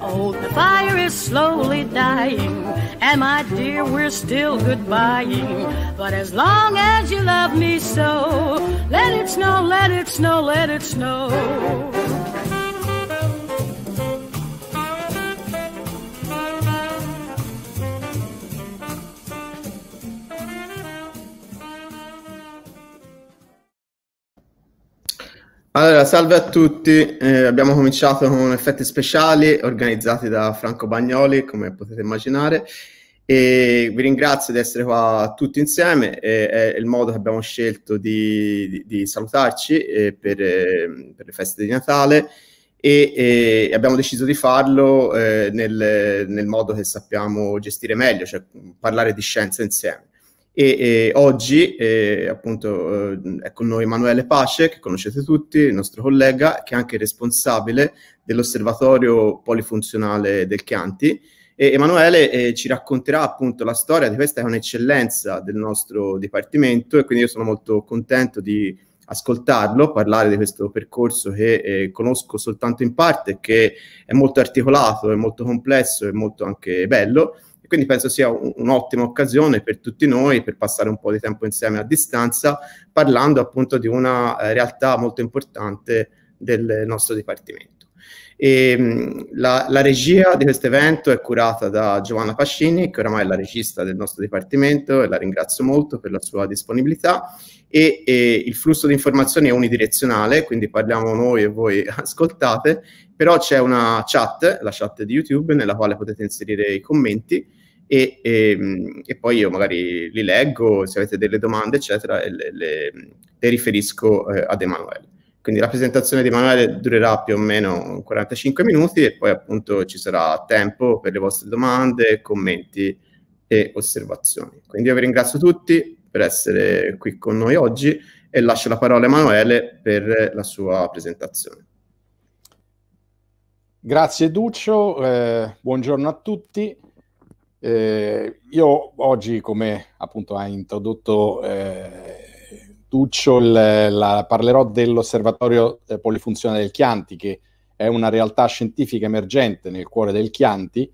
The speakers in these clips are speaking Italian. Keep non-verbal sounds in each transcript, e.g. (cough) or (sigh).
Oh, the fire is slowly dying, and my dear, we're still goodbying. But as long as you love me so, let it snow, let it snow, let it snow. Allora, salve a tutti. Eh, abbiamo cominciato con effetti speciali organizzati da Franco Bagnoli, come potete immaginare. E vi ringrazio di essere qua tutti insieme. E, è il modo che abbiamo scelto di, di, di salutarci eh, per, eh, per, le feste di Natale e abbiamo deciso di farlo eh, nel, nel modo che sappiamo gestire meglio, cioè parlare di scienza insieme. E, e oggi eh, appunto eh, è con noi Emanuele Pace, che conoscete tutti, il nostro collega, che è anche responsabile dell'osservatorio polifunzionale del Chianti. E Emanuele eh, ci racconterà appunto la storia di questa che è un'eccellenza del nostro dipartimento e quindi io sono molto contento di ascoltarlo, parlare di questo percorso che eh, conosco soltanto in parte, che è molto articolato, è molto complesso e molto anche bello quindi penso sia un'ottima occasione per tutti noi per passare un po' di tempo insieme a distanza, parlando appunto di una eh, realtà molto importante del nostro dipartimento. E, ehm, la, la, regia di questo evento è curata da Giovanna Pascini, che oramai è la regista del nostro dipartimento e la ringrazio molto per la sua disponibilità. E, e il flusso di informazioni è unidirezionale, quindi parliamo noi e voi (laughs) ascoltate, però c'è una chat, la chat di YouTube, nella quale potete inserire i commenti e, e, ehm, e poi io magari li leggo, se avete delle domande, eccetera, e le, le, le riferisco eh, ad Emanuele. Quindi la presentazione di Emanuele durerà più o meno 45 minuti e poi appunto ci sarà tempo per le vostre domande, commenti e osservazioni. Quindi io vi ringrazio tutti per essere qui con noi oggi e lascio la parola a Emanuele per la sua presentazione. Grazie Duccio, eh, buongiorno a tutti. Eh, io oggi, come appunto ha introdotto eh, Duccio, il, la, parlerò dell'osservatorio eh, polifunzionale del Chianti, che è una realtà scientifica emergente nel cuore del Chianti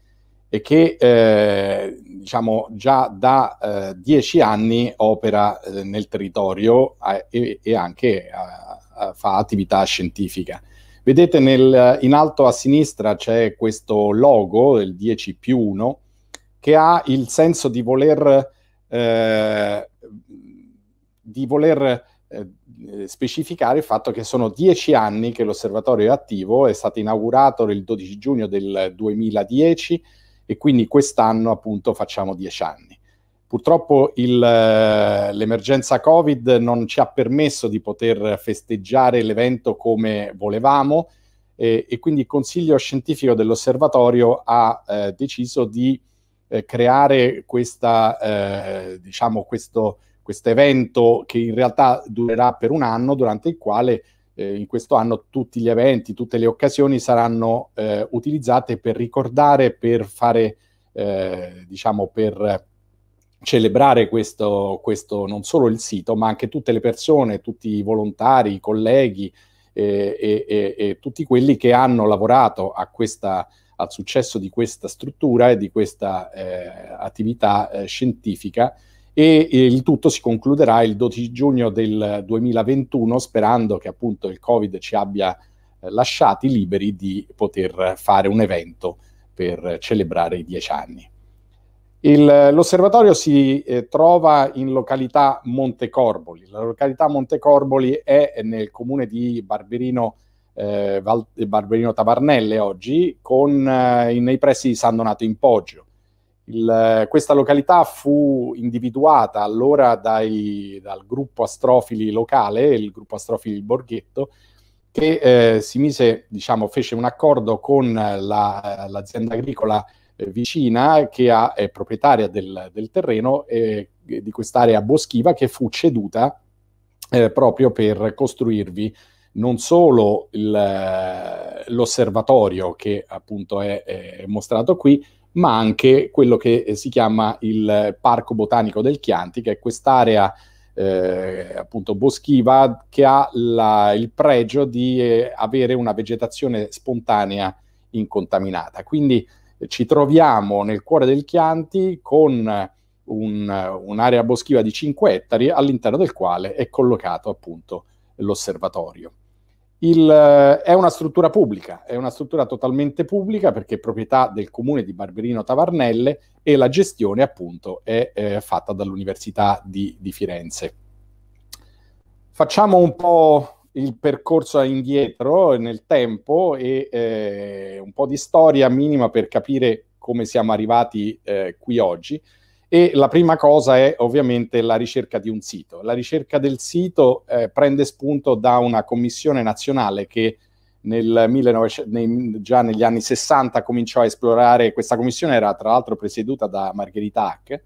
e che eh, diciamo già da eh, dieci anni opera nel territorio e, e anche fa attività scientifica. Vedete nel, eh, in alto a sinistra c'è questo logo, il 10 più 1, che ha il senso di voler, eh, di voler eh, specificare il fatto che sono 10 anni che l'osservatorio è attivo, è stato inaugurato il 12 giugno del 2010 e quindi quest'anno appunto facciamo 10 anni. Purtroppo il, eh, l'emergenza Covid non ci ha permesso di poter festeggiare l'evento come volevamo eh, e quindi il Consiglio Scientifico dell'Osservatorio ha eh, deciso di eh, creare questa, eh, diciamo questo evento che in realtà durerà per un anno, durante il quale eh, in questo anno tutti gli eventi, tutte le occasioni saranno utilizzate per ricordare, per fare, diciamo, per celebrare questo, questo, non solo il sito, ma anche tutte le persone, tutti i volontari, i colleghi eh, e, e, e, tutti quelli che hanno lavorato questa, al successo di questa struttura e di questa eh, attività eh, scientifica. E, e il tutto si concluderà il 12 giugno del 2021, sperando che appunto il Covid ci abbia eh, lasciati liberi di poter fare un evento per celebrare i dieci anni. Il, l'osservatorio si eh, trova in località Montecorboli. La località Montecorboli è nel comune di Barberino, eh, Val, Barberino Tavarnelle oggi, con, eh, nei pressi di San Donato in Poggio. Il, eh, questa località fu individuata allora dai, dal gruppo astrofili locale, il gruppo astrofili Borghetto, che eh, si mise, diciamo, fece un accordo con eh, la, l'azienda agricola eh, vicina che ha, è proprietaria del, del terreno eh, di quest'area boschiva che fu ceduta eh, proprio per costruirvi non solo il, l'osservatorio che appunto è, è, mostrato qui, ma anche quello che eh, si chiama il Parco Botanico del Chianti, che è quest'area eh, appunto boschiva che ha la, il pregio di eh, avere una vegetazione spontanea incontaminata. Quindi ci troviamo nel cuore del Chianti con un, un'area boschiva di 5 ettari all'interno del quale è collocato appunto l'osservatorio. Il, eh, è una struttura pubblica, è una struttura totalmente pubblica perché è proprietà del comune di Barberino Tavarnelle e la gestione appunto è eh, fatta dall'Università di, di Firenze. Facciamo un po' il percorso indietro nel tempo e eh, un po' di storia minima per capire come siamo arrivati eh, qui oggi. E la prima cosa è ovviamente la ricerca di un sito. La ricerca del sito eh, prende spunto da una commissione nazionale che nel 1900, nei, già negli anni 60 cominciò a esplorare, questa commissione era tra l'altro presieduta da Margherita Hack,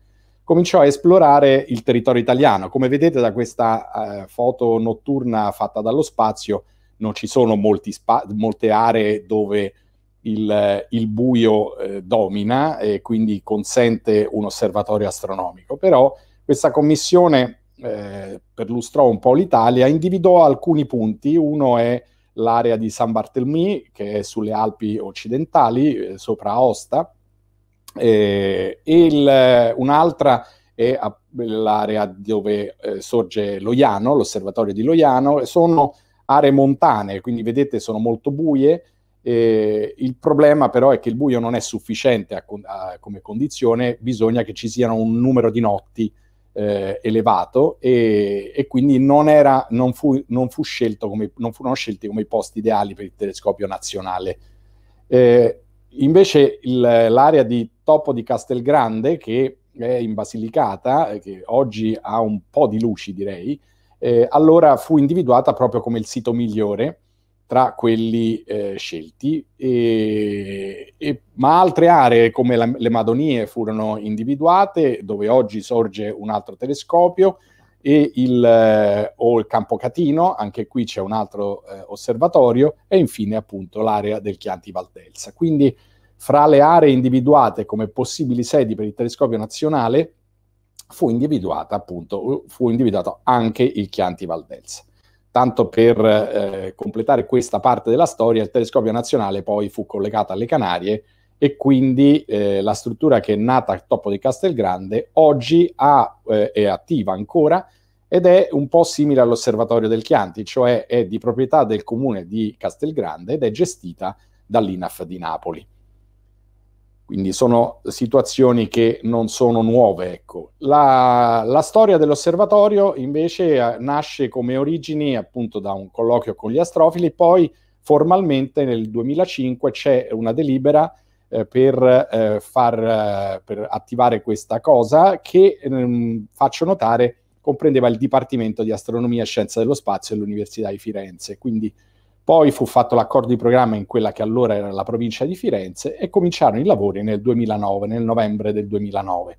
cominciò a esplorare il territorio italiano. Come vedete da questa eh, foto notturna fatta dallo spazio, non ci sono spa- molte aree dove il, il buio eh, domina e quindi consente un osservatorio astronomico. Però questa commissione eh, perlustrò un po' l'Italia, individuò alcuni punti. Uno è l'area di San Barthelmy, che è sulle Alpi occidentali, eh, sopra Aosta, eh, il, eh, un'altra è l'area dove eh, sorge Loiano, l'osservatorio di Loiano, sono aree montane, quindi vedete sono molto buie. Eh, il problema però è che il buio non è sufficiente a, a, come condizione, bisogna che ci siano un numero di notti eh, elevato e, e, quindi non, era, non, fu, non, fu come, non, furono scelti come i posti ideali per il telescopio nazionale. Eh, invece il, l'area di Topo di Castelgrande, che è in Basilicata, eh, che oggi ha un po' di luci direi, eh, allora fu individuata proprio come il sito migliore tra quelli eh, scelti, e, e, ma altre aree come la, le Madonie furono individuate, dove oggi sorge un altro telescopio, e il, eh, o il Campo Catino, anche qui c'è un altro eh, osservatorio, e infine appunto l'area del Chianti Valdelsa. Quindi fra le aree individuate come possibili sedi per il telescopio nazionale fu individuata appunto, fu individuato anche il Chianti Valdelsa. Tanto per eh, completare questa parte della storia, il telescopio nazionale poi fu collegato alle Canarie e quindi eh, la struttura che è nata al topo di Castelgrande oggi ha, eh, è attiva ancora ed è un po' simile all'osservatorio del Chianti, cioè è di proprietà del comune di Castelgrande ed è gestita dall'INAF di Napoli. Quindi sono situazioni che non sono nuove. Ecco. La, la, storia dell'osservatorio invece eh, nasce come origini appunto da un colloquio con gli astrofili, poi formalmente nel 2005 c'è una delibera eh, per, eh, far, eh, per attivare questa cosa che, ehm, faccio notare, comprendeva il Dipartimento di Astronomia e Scienza dello Spazio dell'Università di Firenze. Quindi poi fu fatto l'accordo di programma in quella che allora era la provincia di Firenze e cominciarono i lavori nel 2009, nel novembre del 2009.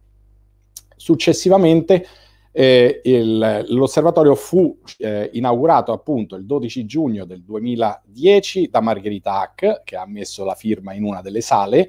Successivamente eh, il, l'osservatorio fu eh, inaugurato appunto il 12 giugno del 2010 da Margherita Hack, che ha messo la firma in una delle sale,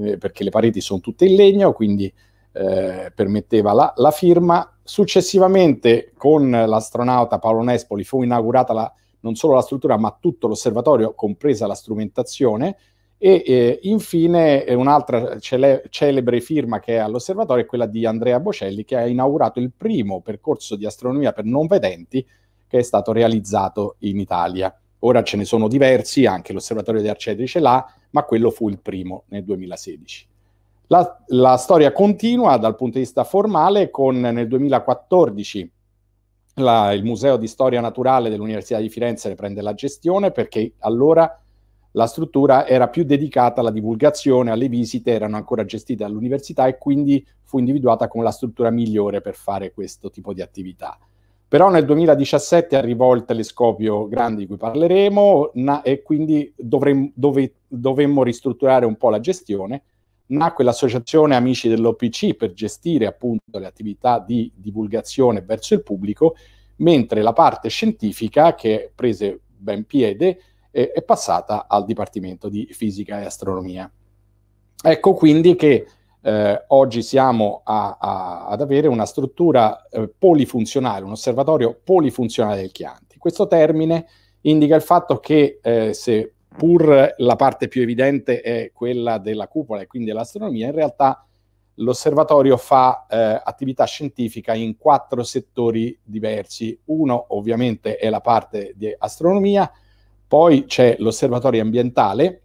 eh, perché le pareti sono tutte in legno, quindi eh, permetteva la, la firma. Successivamente con l'astronauta Paolo Nespoli fu inaugurata la non solo la struttura ma tutto l'osservatorio, compresa la strumentazione. E eh, infine eh, un'altra cele- celebre firma che è all'osservatorio è quella di Andrea Bocelli che ha inaugurato il primo percorso di astronomia per non vedenti che è stato realizzato in Italia. Ora ce ne sono diversi, anche l'osservatorio di Arcetri ce l'ha, ma quello fu il primo nel 2016. La, la storia continua dal punto di vista formale con nel 2014 la, il Museo di Storia Naturale dell'Università di Firenze ne prende la gestione perché allora la struttura era più dedicata alla divulgazione, alle visite, erano ancora gestite dall'università e quindi fu individuata come la struttura migliore per fare questo tipo di attività. Però nel 2017 arrivò il telescopio grande di cui parleremo na, e quindi dovrem, dove, ristrutturare un po' la gestione nacque l'associazione Amici dell'OPC per gestire appunto le attività di divulgazione verso il pubblico, mentre la parte scientifica che prese ben piede eh, è passata al Dipartimento di Fisica e Astronomia. Ecco quindi che eh, oggi siamo a, a, ad avere una struttura eh, polifunzionale, un osservatorio polifunzionale del Chianti. Questo termine indica il fatto che eh, se pur la parte più evidente è quella della cupola e quindi dell'astronomia, in realtà l'osservatorio fa eh, attività scientifica in quattro settori diversi. Uno ovviamente è la parte di astronomia, poi c'è l'osservatorio ambientale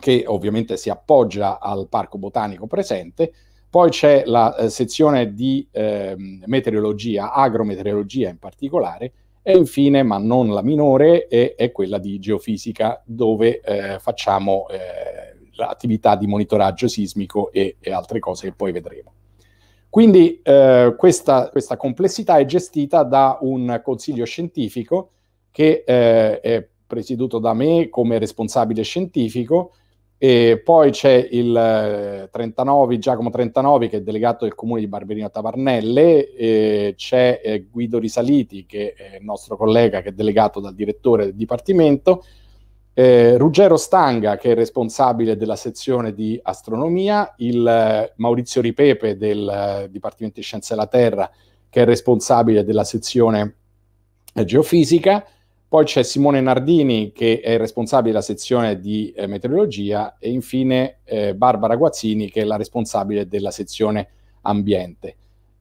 che ovviamente si appoggia al parco botanico presente, poi c'è la eh, sezione di eh, meteorologia, agrometeorologia in particolare, e infine, ma non la minore, è, è quella di geofisica, dove eh, facciamo eh, l'attività di monitoraggio sismico e, e, altre cose che poi vedremo. Quindi eh, questa, questa, complessità è gestita da un consiglio scientifico che eh, è presieduto da me come responsabile scientifico, e poi c'è il 39, eh, Giacomo 39, che è delegato del comune di Barberino Tavarnelle, c'è eh, Guido Risaliti, che è il nostro collega, che è delegato dal direttore del dipartimento, eh, Ruggero Stanga, che è responsabile della sezione di astronomia, il eh, Maurizio Ripepe del eh, Dipartimento di Scienze della Terra, che è responsabile della sezione eh, geofisica, poi c'è Simone Nardini che è responsabile della sezione di eh, meteorologia e infine eh, Barbara Guazzini che è la responsabile della sezione ambiente.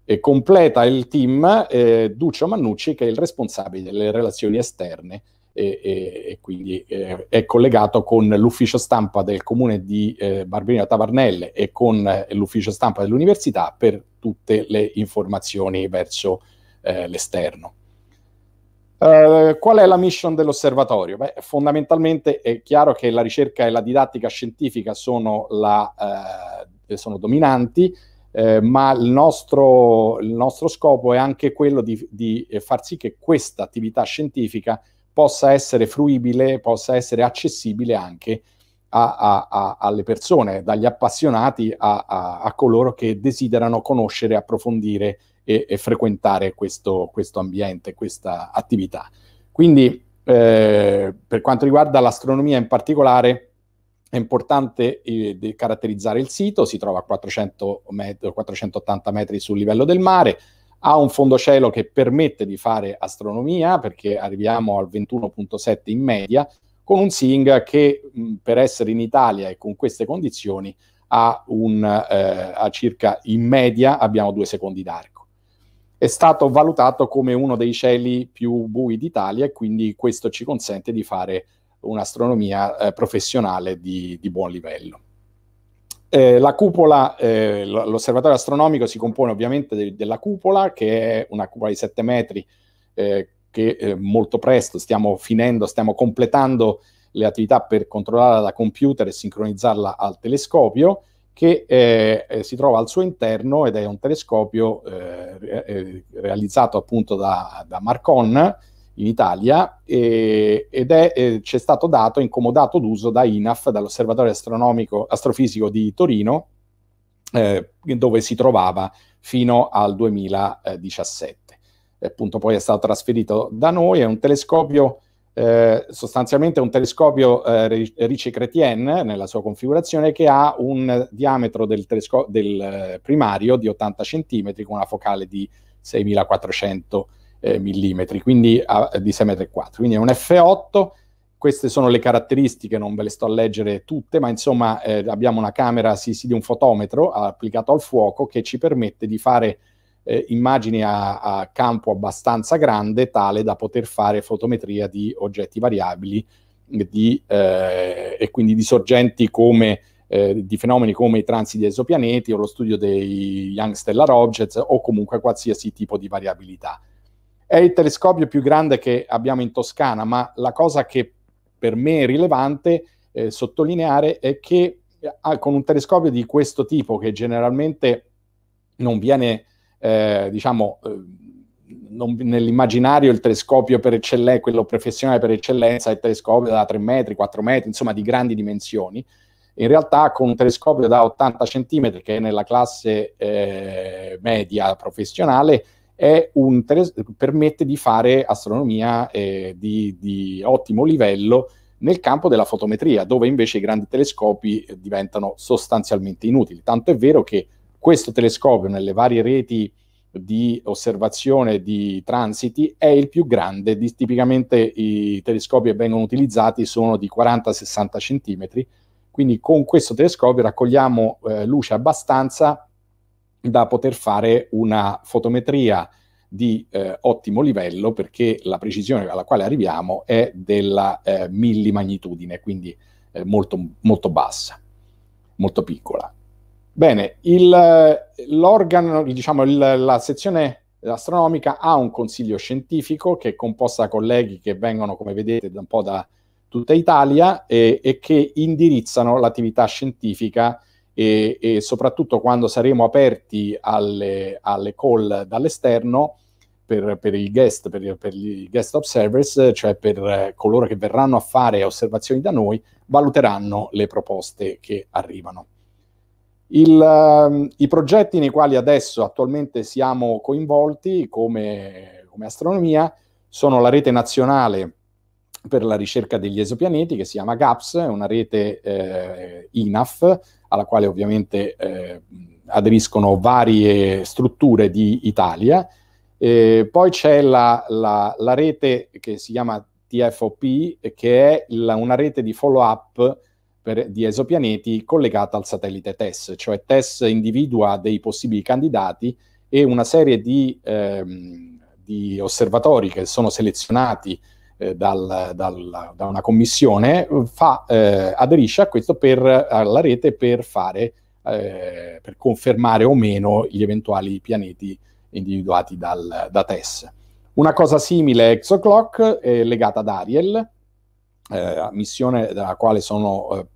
E completa il team eh, Duccio Mannucci che è il responsabile delle relazioni esterne e, e, e quindi eh, è collegato con l'ufficio stampa del comune di eh, Barbino Tavarnelle e con eh, l'ufficio stampa dell'università per tutte le informazioni verso eh, l'esterno. Uh, qual è la mission dell'osservatorio? Beh, fondamentalmente è chiaro che la ricerca e la didattica scientifica sono, la, uh, sono dominanti, uh, ma il nostro, il nostro, scopo è anche quello di, di far sì che questa attività scientifica possa essere fruibile, possa essere accessibile anche a, a, a, alle persone, dagli appassionati a coloro che desiderano conoscere, approfondire e, e frequentare questo, questo, ambiente, questa attività. Quindi eh, per quanto riguarda l'astronomia in particolare è importante eh, caratterizzare il sito, si trova a 400 met- 480 metri sul livello del mare, ha un fondocielo che permette di fare astronomia perché arriviamo al 21.7 in media, con un Sing che mh, per essere in Italia e con queste condizioni ha, un, eh, ha circa in media abbiamo due secondi d'arco è stato valutato come uno dei cieli più bui d'Italia e quindi questo ci consente di fare un'astronomia eh, professionale di, di, buon livello. Eh, la cupola, eh, l'osservatorio astronomico si compone ovviamente de- della cupola, che è una cupola di 7 metri, eh, che eh, molto presto stiamo finendo, stiamo completando le attività per controllarla da computer e sincronizzarla al telescopio che eh, eh, si trova al suo interno ed è un telescopio eh, eh realizzato appunto da, da, Marcon in Italia eh, ed è, eh, ci è stato dato, incomodato d'uso da INAF, dall'Osservatorio Astronomico, Astrofisico di Torino, dove si trovava fino al 2017. E appunto poi è stato trasferito da noi, è un telescopio eh, sostanzialmente è un telescopio eh, Ricci Chrétien nella sua configurazione che ha un diametro del, del eh, primario di 80 cm con una focale di 6400 eh, mm, quindi a, di 6,4 m. Quindi è un F8 queste sono le caratteristiche, non ve le sto a leggere tutte, ma insomma eh, abbiamo una camera sì, sì, di un fotometro applicato al fuoco che ci permette di fare eh, immagini a, a, campo abbastanza grande tale da poter fare fotometria di oggetti variabili eh, di, eh, e quindi di sorgenti come eh, di fenomeni come i transiti esopianeti o lo studio dei Young Stellar Objects o comunque qualsiasi tipo di variabilità. È il telescopio più grande che abbiamo in Toscana, ma la cosa che per me è rilevante eh, sottolineare è che eh, con un telescopio di questo tipo, che generalmente non viene eh, diciamo, eh, non, nell'immaginario il telescopio per eccellenza, quello professionale per eccellenza è il telescopio da 3 metri, 4 metri, insomma di grandi dimensioni. In realtà con un telescopio da 80 cm, che è nella classe eh, media professionale, teles- permette di fare astronomia eh, di, di, ottimo livello nel campo della fotometria, dove invece i grandi telescopi diventano sostanzialmente inutili. Tanto è vero che questo telescopio nelle varie reti di osservazione di transiti è il più grande, di, tipicamente i telescopi che vengono utilizzati sono di 40-60 cm, quindi con questo telescopio raccogliamo eh, luce abbastanza da poter fare una fotometria di eh, ottimo livello perché la precisione alla quale arriviamo è della eh, millimagnitudine, quindi eh, molto, molto bassa, molto piccola. Bene, il, l'organo, diciamo, il, la sezione astronomica ha un consiglio scientifico che è composto da colleghi che vengono, come vedete, un po' da tutta Italia e, e che indirizzano l'attività scientifica e, e, soprattutto quando saremo aperti alle, alle call dall'esterno per, per, il guest, per, per gli guest observers, cioè per coloro che verranno a fare osservazioni da noi, valuteranno le proposte che arrivano. Il, ehm, I progetti nei quali adesso attualmente siamo coinvolti come, come astronomia sono la rete nazionale per la ricerca degli esopianeti che si chiama GAPS, è una rete eh, INAF alla quale ovviamente eh, aderiscono varie strutture di Italia. Eh, poi c'è la, la, la, rete che si chiama TFOP che è la, una rete di follow up per, di esopianeti collegata al satellite TESS, cioè TESS individua dei possibili candidati e una serie di, ehm, di osservatori che sono selezionati eh, dal, dal, da una commissione fa, eh, aderisce a questo per, alla rete per, fare, eh, per confermare o meno gli eventuali pianeti individuati dal, da TESS. Una cosa simile a Exoclock è legata ad Ariel, eh, missione dalla quale sono eh,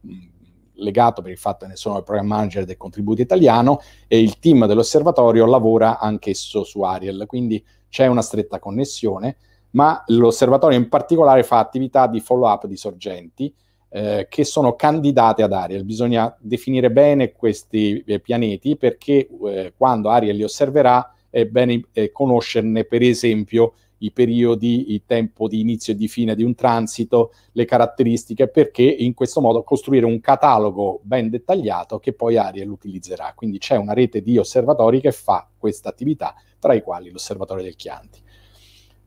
legato per il fatto che ne sono il program manager del contributo italiano e il team dell'osservatorio lavora anch'esso su Ariel, quindi c'è una stretta connessione, ma l'osservatorio in particolare fa attività di follow-up di sorgenti eh, che sono candidate ad Ariel. Bisogna definire bene questi eh, pianeti perché eh, quando Ariel li osserverà è bene eh, conoscerne per esempio i periodi, il tempo di inizio e di fine di un transito, le caratteristiche, perché in questo modo costruire un catalogo ben dettagliato che poi Ariel utilizzerà. Quindi c'è una rete di osservatori che fa questa attività, tra i quali l'osservatorio del Chianti.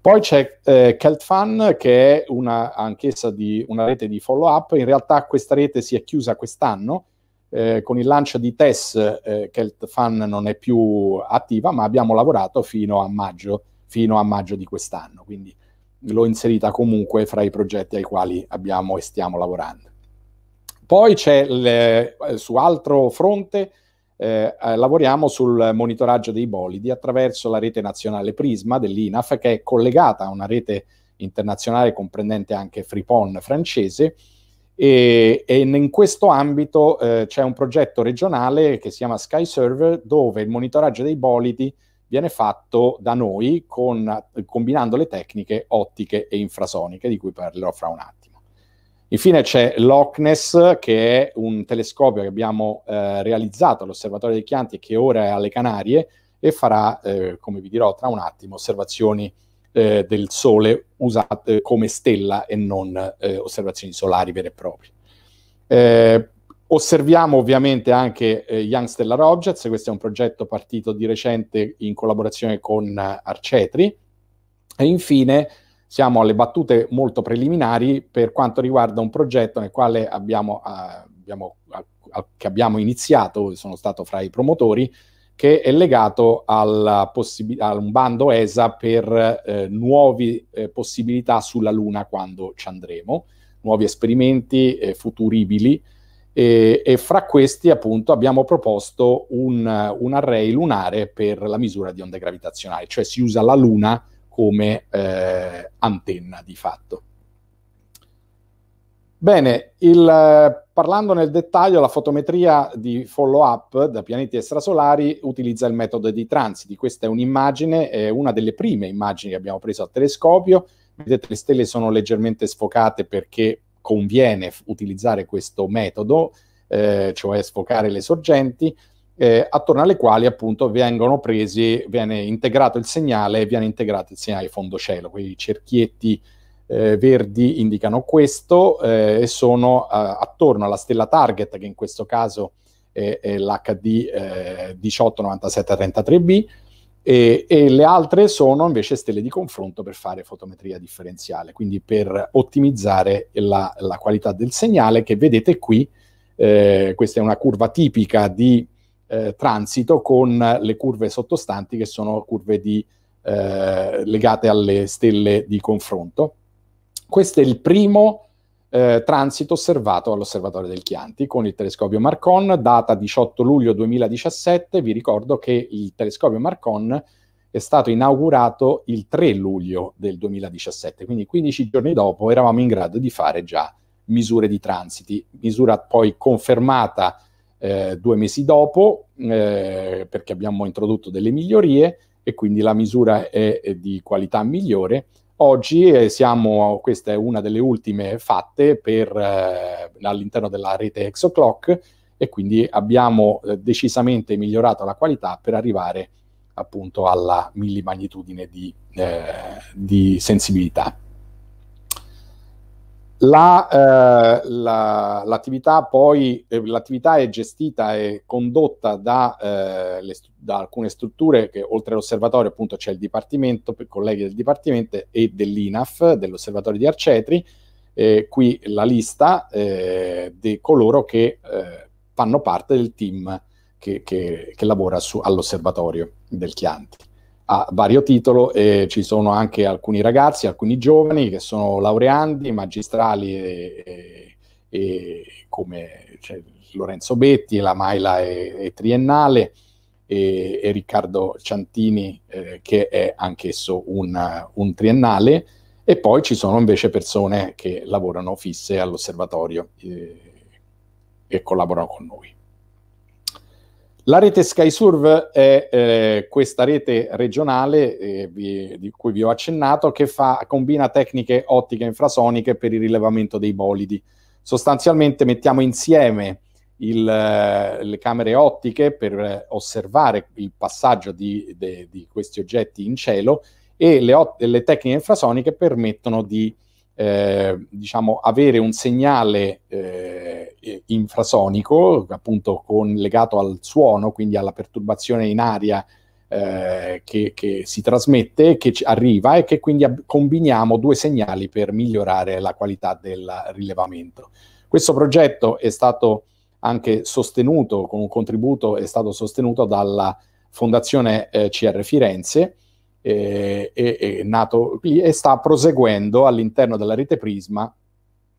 Poi c'è eh, Keltfan, che è una, anch'essa di una rete di follow-up. In realtà questa rete si è chiusa quest'anno, eh, con il lancio di TES eh, Keltfan non è più attiva, ma abbiamo lavorato fino a maggio fino a maggio di quest'anno, quindi l'ho inserita comunque fra i progetti ai quali abbiamo e stiamo lavorando. Poi c'è le, su altro fronte, eh, eh, lavoriamo sul monitoraggio dei bolidi attraverso la rete nazionale Prisma dell'INAF che è collegata a una rete internazionale comprendente anche Fripon francese e, e in questo ambito eh, c'è un progetto regionale che si chiama Sky Server dove il monitoraggio dei bolidi viene fatto da noi con, combinando le tecniche ottiche e infrasoniche, di cui parlerò fra un attimo. Infine c'è Loch Ness, che è un telescopio che abbiamo eh, realizzato all'Osservatorio dei Chianti e che ora è alle Canarie e farà, eh, come vi dirò tra un attimo, osservazioni eh, del Sole usate come stella e non eh, osservazioni solari vere e proprie. Eh, Osserviamo ovviamente anche eh, Young Stella Rogers, questo è un progetto partito di recente in collaborazione con eh, Arcetri. E infine siamo alle battute molto preliminari per quanto riguarda un progetto nel quale abbiamo, eh, abbiamo, a, che abbiamo iniziato, sono stato fra i promotori, che è legato a un bando ESA per eh, nuove eh, possibilità sulla Luna quando ci andremo, nuovi esperimenti eh, futuribili e, e, fra questi appunto abbiamo proposto un, un, array lunare per la misura di onde gravitazionali, cioè si usa la luna come eh, antenna di fatto. Bene, il, parlando nel dettaglio, la fotometria di follow-up da pianeti extrasolari utilizza il metodo di transiti. Questa è un'immagine, è una delle prime immagini che abbiamo preso al telescopio. Vedete, le stelle sono leggermente sfocate perché conviene utilizzare questo metodo, eh, cioè sfocare le sorgenti, eh, attorno alle quali appunto vengono presi, viene integrato il segnale e viene integrato il segnale fondo fondocielo. Quei cerchietti eh, verdi indicano questo eh, e sono eh, attorno alla stella target, che in questo caso è, è l'HD 189733B, eh, e, e, le altre sono invece stelle di confronto per fare fotometria differenziale, quindi per ottimizzare la, la qualità del segnale che vedete qui. Eh, questa è una curva tipica di eh, transito con le curve sottostanti che sono curve di, eh, legate alle stelle di confronto. Questo è il primo eh, transito osservato all'osservatorio del Chianti con il telescopio Marcon, data 18 luglio 2017. Vi ricordo che il telescopio Marcon è stato inaugurato il 3 luglio del 2017, quindi 15 giorni dopo eravamo in grado di fare già misure di transiti, misura poi confermata eh, due mesi dopo eh, perché abbiamo introdotto delle migliorie e quindi la misura è, è di qualità migliore Oggi eh, siamo, questa è una delle ultime fatte per, eh, all'interno della rete Exoclock e quindi abbiamo eh, decisamente migliorato la qualità per arrivare appunto alla millimagnitudine di, eh, di sensibilità. La, eh, la, l'attività, poi, eh, l'attività è gestita e condotta da, eh, le, da, alcune strutture che oltre all'osservatorio appunto c'è il Dipartimento, per colleghi del Dipartimento e dell'INAF, dell'osservatorio di Arcetri, qui la lista eh, di coloro che eh, fanno parte del team che, che, che lavora su, all'osservatorio del Chianti a vario titolo e ci sono anche alcuni ragazzi, alcuni giovani che sono laureandi, magistrali e, e, e come cioè, Lorenzo Betti, la Maila è, triennale e, e Riccardo Ciantini eh, che è anch'esso un, un triennale e poi ci sono invece persone che lavorano fisse all'osservatorio eh, e collaborano con noi. La rete SkySurve è eh, questa rete regionale eh, vi, di cui vi ho accennato che fa, combina tecniche ottiche infrasoniche per il rilevamento dei bolidi. Sostanzialmente mettiamo insieme il, eh, le camere ottiche per osservare il passaggio di, de, di, questi oggetti in cielo e le, le tecniche infrasoniche permettono di eh, diciamo, avere un segnale eh, infrasonico, appunto con, legato al suono, quindi alla perturbazione in aria eh, che, che, si trasmette, che arriva e che quindi ab- combiniamo due segnali per migliorare la qualità del rilevamento. Questo progetto è stato anche sostenuto, con un contributo è stato sostenuto dalla Fondazione eh, CR Firenze, è, è, è nato lì e sta proseguendo all'interno della rete Prisma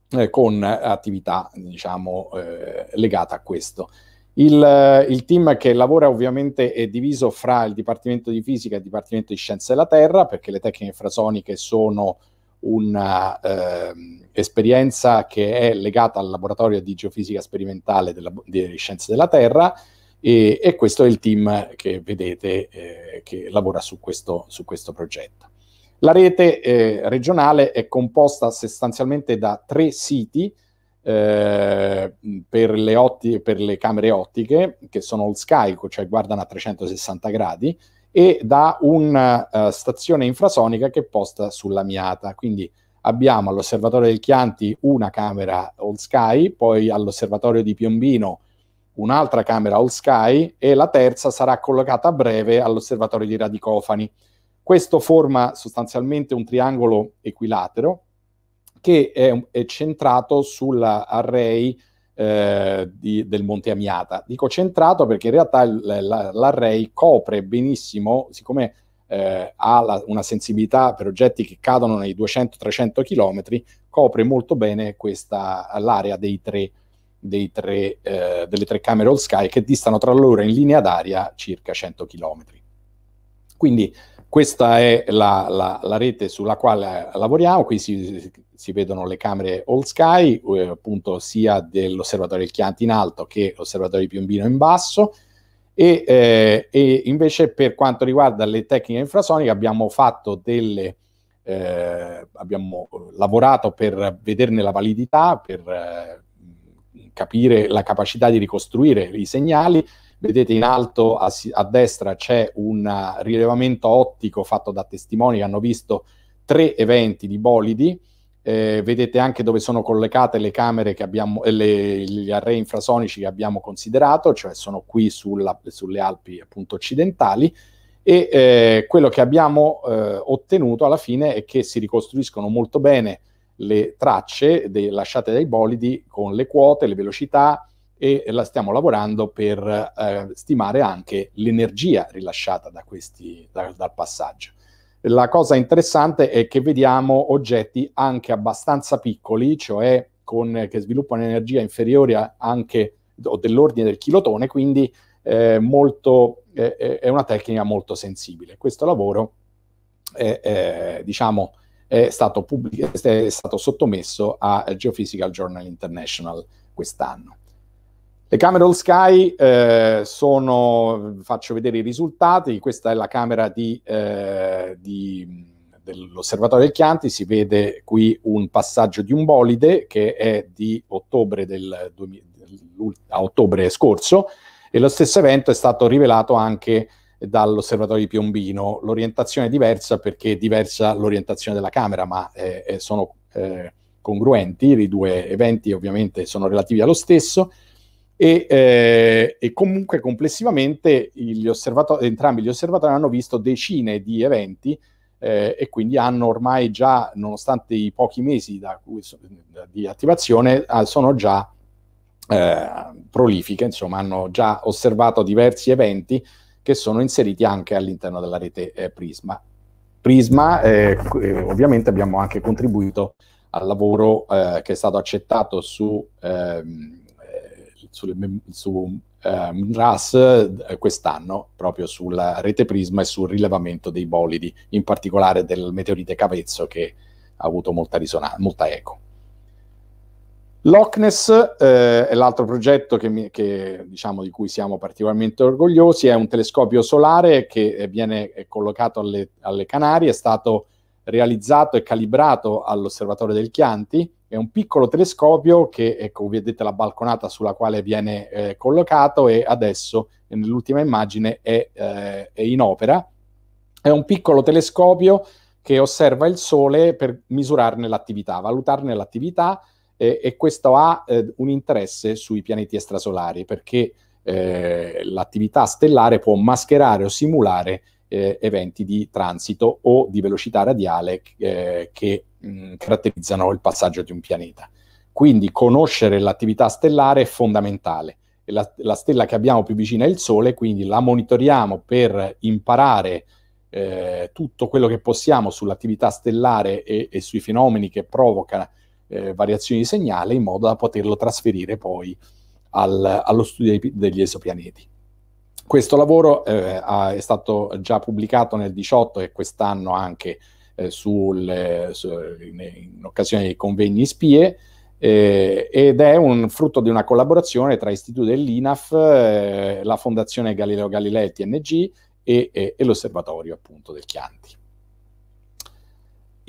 eh, con attività diciamo, eh, legata a questo. Il, il, team che lavora ovviamente è diviso fra il Dipartimento di Fisica e il Dipartimento di Scienze della Terra, perché le tecniche frasoniche sono un'esperienza ehm, eh, che è legata al laboratorio di geofisica sperimentale delle di Scienze della Terra, e, e, questo è il team che vedete eh, che lavora su questo, su questo, progetto. La rete eh, regionale è composta sostanzialmente da tre siti eh, per, le per, le camere ottiche, che sono all sky, cioè guardano a 360 gradi, e da una uh, stazione infrasonica che posta sulla Miata. Quindi abbiamo all'Osservatorio del Chianti una camera all sky, poi all'Osservatorio di Piombino un'altra camera all sky e la terza sarà collocata a breve all'osservatorio di Radicofani. Questo forma sostanzialmente un triangolo equilatero che è, è centrato sull'array eh, di, del Monte Amiata. Dico centrato perché in realtà l'array copre benissimo, siccome eh, ha la, una sensibilità per oggetti che cadono nei 200-300 km, copre molto bene questa, l'area dei tre tre, eh, delle tre camere All Sky che distano tra loro in linea d'aria circa 100 km. Quindi questa è la, la, la rete sulla quale lavoriamo, qui si, si vedono le camere All Sky, eh, appunto sia dell'osservatorio del Chianti in alto che l'osservatorio di Piombino in basso, e, eh, e, invece per quanto riguarda le tecniche infrasoniche abbiamo fatto delle eh, abbiamo lavorato per vederne la validità per, eh, capire la capacità di ricostruire i segnali. Vedete in alto a, a destra c'è un uh, rilevamento ottico fatto da testimoni che hanno visto tre eventi di bolidi. Eh, vedete anche dove sono collegate le camere che abbiamo, eh, le, gli array infrasonici che abbiamo considerato, cioè sono qui sulla, sulle Alpi appunto occidentali. E eh, quello che abbiamo eh, ottenuto alla fine è che si ricostruiscono molto bene le tracce de- lasciate dai bolidi con le quote, le velocità e la stiamo lavorando per eh, stimare anche l'energia rilasciata da questi, da, dal passaggio. La cosa interessante è che vediamo oggetti anche abbastanza piccoli, cioè con, che sviluppano energia inferiore anche o dell'ordine del chilotone, quindi eh, molto, eh, è una tecnica molto sensibile. Questo lavoro è, è diciamo, è stato, pubblic- è stato sottomesso a Geophysical Journal International quest'anno. Le camere All Sky eh, sono, faccio vedere i risultati, questa è la camera di, eh, di, dell'osservatorio del Chianti, si vede qui un passaggio di un bolide che è di ottobre, del, ottobre scorso e lo stesso evento è stato rivelato anche dall'osservatorio di Piombino. L'orientazione è diversa perché è diversa l'orientazione della Camera, ma eh, eh, sono eh, congruenti, i due eventi ovviamente sono relativi allo stesso. E, eh, e comunque complessivamente gli entrambi gli osservatori hanno visto decine di eventi eh, e quindi hanno ormai già, nonostante i pochi mesi da, di attivazione, ah, sono già eh, prolifiche, insomma hanno già osservato diversi eventi, che sono inseriti anche all'interno della rete eh, Prisma. Prisma, eh, eh ovviamente abbiamo anche contribuito al lavoro eh, che è stato accettato su, ehm, eh, sulle, su ehm, RAS quest'anno, proprio sulla rete Prisma e sul rilevamento dei bolidi, in particolare del meteorite Cavezzo che ha avuto molta, risonanza, molta eco. Loch eh, è l'altro progetto che mi, che, diciamo, di cui siamo particolarmente orgogliosi, è un telescopio solare che eh, viene eh, collocato alle, alle Canarie, è stato realizzato e calibrato all'osservatorio del Chianti, è un piccolo telescopio che, ecco, vedete la balconata sulla quale viene eh, collocato e adesso nell'ultima immagine è, eh, è in opera. È un piccolo telescopio che osserva il Sole per misurarne l'attività, valutarne l'attività eh, e questo ha eh, un interesse sui pianeti extrasolari perché eh, l'attività stellare può mascherare o simulare eh, eventi di transito o di velocità radiale eh, che mh, mm, caratterizzano il passaggio di un pianeta. Quindi conoscere l'attività stellare è fondamentale. La, la, stella che abbiamo più vicina è il Sole, quindi la monitoriamo per imparare eh, tutto quello che possiamo sull'attività stellare e, e sui fenomeni che provoca eh, variazioni di segnale in modo da poterlo trasferire poi al, allo studio degli esopianeti. Questo lavoro eh, ha, è stato già pubblicato nel 2018 e quest'anno anche eh, sul, eh, su, in, in, occasione dei convegni spie eh, ed è un frutto di una collaborazione tra istituti dell'INAF, eh, la Fondazione Galileo Galilei TNG e, e, e l'Osservatorio appunto del Chianti.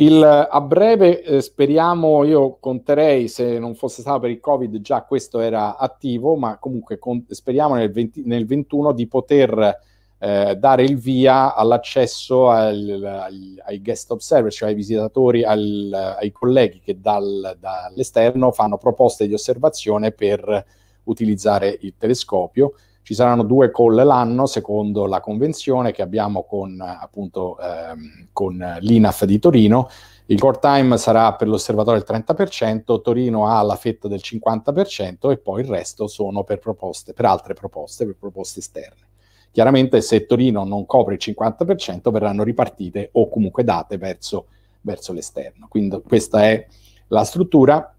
Il, a breve eh, speriamo, io conterei, se non fosse stato per il Covid già questo era attivo, ma comunque con, speriamo nel, 20, nel 21 di poter eh, dare il via all'accesso al, al, ai guest observer, cioè ai visitatori, al, ai colleghi che dal, dall'esterno fanno proposte di osservazione per utilizzare il telescopio ci saranno due call l'anno secondo la convenzione che abbiamo con, appunto, ehm, con l'INAF di Torino. Il core time sarà per l'osservatorio il 30%, Torino ha la fetta del 50% e poi il resto sono per, proposte, per altre proposte, per proposte esterne. Chiaramente se Torino non copre il 50% verranno ripartite o comunque date verso, verso l'esterno. Quindi questa è la struttura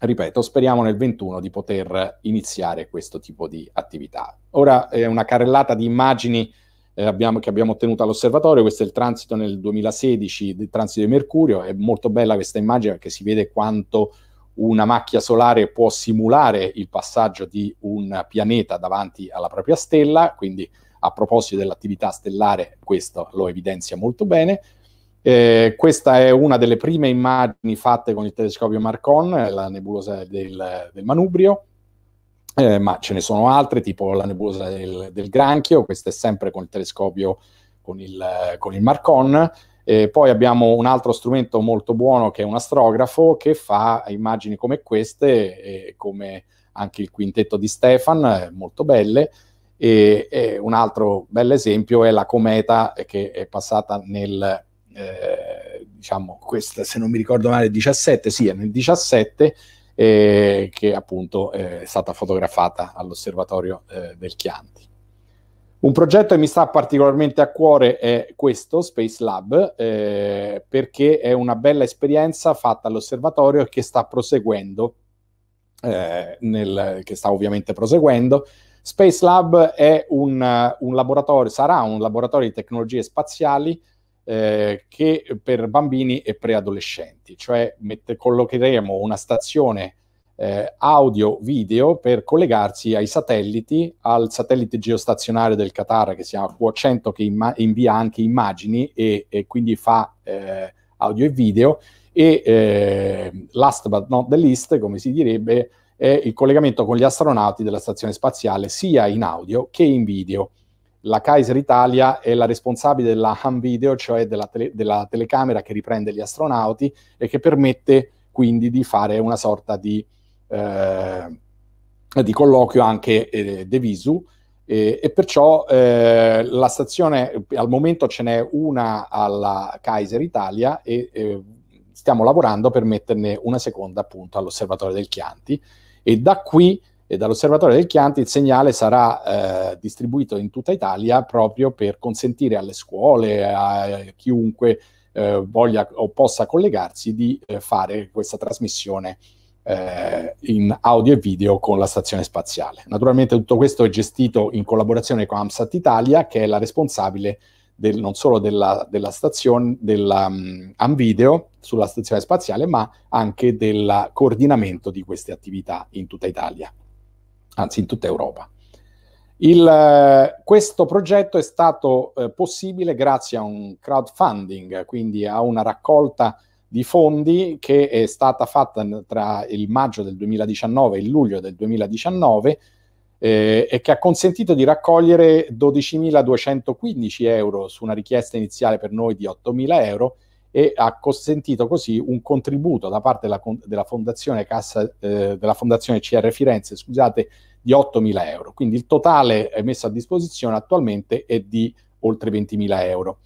ripeto, speriamo nel 21 di poter iniziare questo tipo di attività. Ora è eh, una carrellata di immagini eh, abbiamo, che abbiamo ottenuto all'osservatorio, questo è il transito nel 2016, del transito di Mercurio, è molto bella questa immagine perché si vede quanto una macchia solare può simulare il passaggio di un pianeta davanti alla propria stella, quindi a proposito dell'attività stellare questo lo evidenzia molto bene. Eh, questa è una delle prime immagini fatte con il telescopio Marcon, eh, la nebulosa del, del Manubrio, eh, ma ce ne sono altre, tipo la nebulosa del, del Granchio, questa è sempre con il telescopio, con il, con il Marcon. Eh, poi abbiamo un altro strumento molto buono che è un astrografo che fa immagini come queste, come anche il quintetto di Stefan, eh, molto belle. E, e un altro bel esempio è la cometa eh, che è passata nel eh, diciamo questa se non mi ricordo male il 17 sì è nel 17 eh, che appunto eh, è stata fotografata all'osservatorio eh, del Chianti un progetto che mi sta particolarmente a cuore è questo, Space Lab, eh, perché è una bella esperienza fatta all'osservatorio che sta proseguendo, eh, nel, che sta ovviamente proseguendo, Space Lab un, un sarà un laboratorio di tecnologie spaziali eh, che per bambini e preadolescenti, cioè mette, collocheremo una stazione eh, audio-video per collegarsi ai satelliti, al satellite geostazionario del Qatar che si chiama QO100 che imma- invia anche immagini e, e quindi fa eh, audio e video e eh, last but not the least, come si direbbe, è il collegamento con gli astronauti della stazione spaziale sia in audio che in video la Kaiser Italia è la responsabile della ham video, cioè della, tele, della telecamera che riprende gli astronauti e che permette quindi di fare una sorta di, eh, di colloquio anche eh, de visu. E, e perciò eh, la stazione, al momento ce n'è una alla Kaiser Italia e eh, stiamo lavorando per metterne una seconda appunto all'Osservatorio del Chianti e da qui e dall'osservatorio del Chianti il segnale sarà eh, distribuito in tutta Italia proprio per consentire alle scuole, a eh, chiunque eh, voglia o possa collegarsi di eh, fare questa trasmissione eh, in audio e video con la stazione spaziale. Naturalmente tutto questo è gestito in collaborazione con AMSAT Italia che è la responsabile del, non solo della, della stazione, della um, Amvideo sulla stazione spaziale, ma anche del coordinamento di queste attività in tutta Italia anzi in tutta Europa. Il, eh, questo progetto è stato eh, possibile grazie a un crowdfunding, quindi a una raccolta di fondi che è stata fatta tra il maggio del 2019 e il luglio del 2019 eh, e che ha consentito di raccogliere 12.215 euro su una richiesta iniziale per noi di 8.000 euro e ha consentito così un contributo da parte della, della, fondazione, Cassa, eh, della fondazione, CR Firenze scusate, di 8.000 euro. Quindi il totale messo a disposizione attualmente è di oltre 20.000 euro.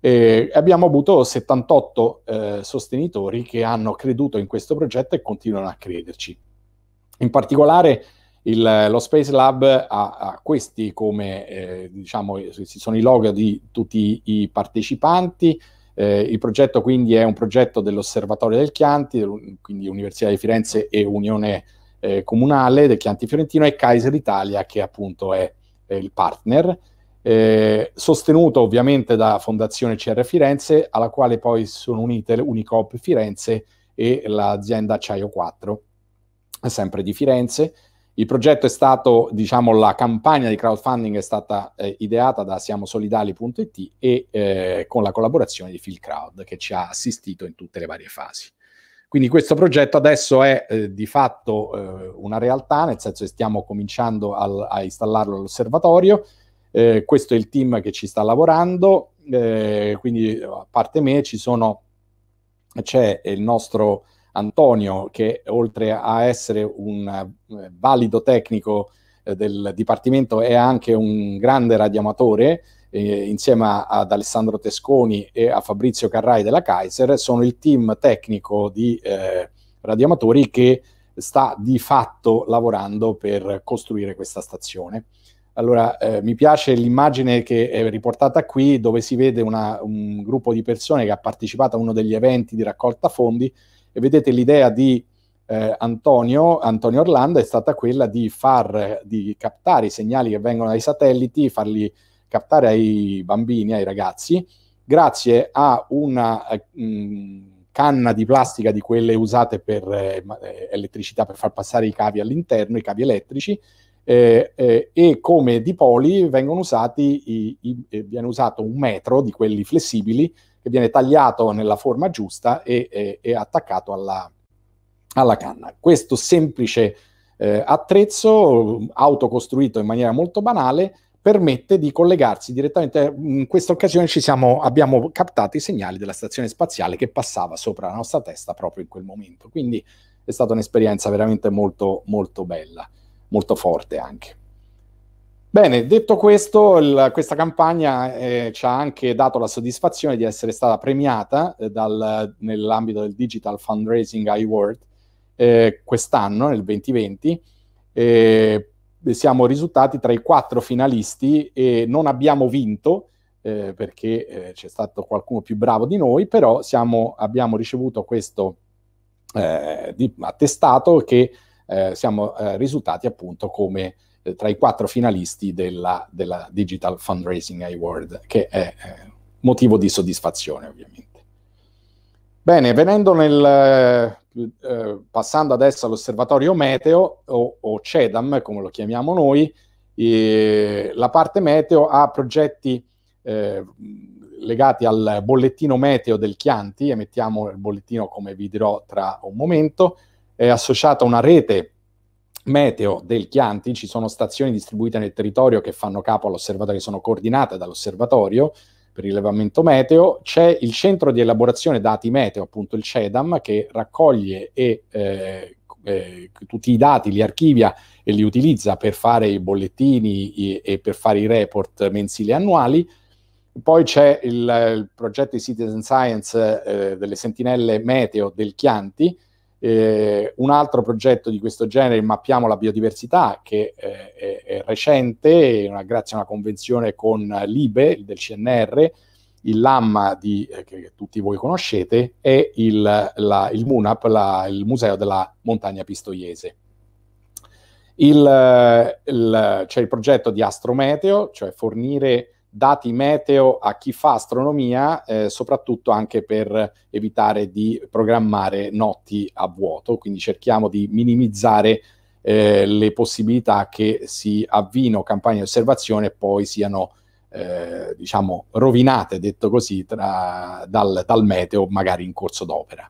Eh, abbiamo avuto 78 eh, sostenitori che hanno creduto in questo progetto e continuano a crederci. In particolare il, lo Space Lab ha, ha questi come, eh, diciamo, si sono i logo di tutti i partecipanti, eh, il progetto quindi è un progetto dell'Osservatorio del Chianti, quindi Università di Firenze e Unione eh, Comunale del Chianti Fiorentino e Kaiser Italia che appunto è, è il partner, eh, sostenuto ovviamente da Fondazione CR Firenze alla quale poi sono unite Unicop Firenze e l'azienda Acciaio 4, sempre di Firenze. Il progetto è stato, diciamo, la campagna di crowdfunding è stata eh, ideata da siamosolidali.it e eh, con la collaborazione di Phil Crowd che ci ha assistito in tutte le varie fasi. Quindi questo progetto adesso è eh, di fatto eh, una realtà, nel senso che stiamo cominciando al, a installarlo all'osservatorio. Eh, questo è il team che ci sta lavorando, eh, quindi a parte me ci sono, c'è il nostro Antonio, che oltre a essere un eh, valido tecnico eh, del Dipartimento è anche un grande radioamatore, eh, insieme ad Alessandro Tesconi e a Fabrizio Carrai della Kaiser, sono il team tecnico di eh, radioamatori che sta di fatto lavorando per costruire questa stazione. Allora, eh, mi piace l'immagine che è riportata qui, dove si vede una, un gruppo di persone che ha partecipato a uno degli eventi di raccolta fondi, e vedete l'idea di eh, Antonio, Antonio Orlando è stata quella di far di captare i segnali che vengono dai satelliti, farli captare ai bambini, ai ragazzi, grazie a una mh, eh, mm, canna di plastica di quelle usate per eh, eh, elettricità, per far passare i cavi all'interno, i cavi elettrici, eh, eh, e come dipoli vengono usati i, i, eh, viene usato un metro di quelli flessibili che viene tagliato nella forma giusta e, e, e attaccato alla, alla, canna. Questo semplice eh, attrezzo, autocostruito in maniera molto banale, permette di collegarsi direttamente. In questa occasione siamo, abbiamo captato i segnali della stazione spaziale che passava sopra la nostra testa proprio in quel momento. Quindi è stata un'esperienza veramente molto, molto bella, molto forte anche. Bene, detto questo, il, questa campagna eh, ci ha anche dato la soddisfazione di essere stata premiata eh, dal, nell'ambito del Digital Fundraising Award eh, quest'anno, nel 2020. Eh, siamo risultati tra i quattro finalisti e non abbiamo vinto eh, perché eh, c'è stato qualcuno più bravo di noi, però siamo, abbiamo ricevuto questo di, attestato che siamo risultati appunto come eh, tra i quattro finalisti della, della, Digital Fundraising Award, che è eh, motivo di soddisfazione ovviamente. Bene, venendo nel, eh, eh, passando adesso all'osservatorio meteo o, o, CEDAM, come lo chiamiamo noi, eh, la parte meteo ha progetti eh, legati al bollettino meteo del Chianti, emettiamo il bollettino come vi dirò tra un momento, è associata a una rete meteo del Chianti, ci sono stazioni distribuite nel territorio che fanno capo all'osservatorio, che sono coordinate dall'osservatorio per rilevamento meteo, c'è il centro di elaborazione dati meteo, appunto il CEDAM, che raccoglie e, eh, eh, tutti i dati, li archivia e li utilizza per fare i bollettini e, e per fare i report mensili e annuali. Poi c'è il, il progetto di Citizen Science eh, delle sentinelle meteo del Chianti, eh, un altro progetto di questo genere, Mappiamo la biodiversità, che eh, è, è, recente, una, grazie a una convenzione con l'IBE del CNR, il LAMMA di, eh, che tutti voi conoscete e il, la, il MUNAP, la, il Museo della Montagna Pistoiese. Il, c'è il progetto di Astrometeo, cioè fornire dati meteo a chi fa astronomia, eh, soprattutto anche per evitare di programmare notti a vuoto, quindi cerchiamo di minimizzare eh, le possibilità che si avvino campagne di osservazione e poi siano eh, diciamo rovinate, detto così, tra, dal, dal meteo magari in corso d'opera.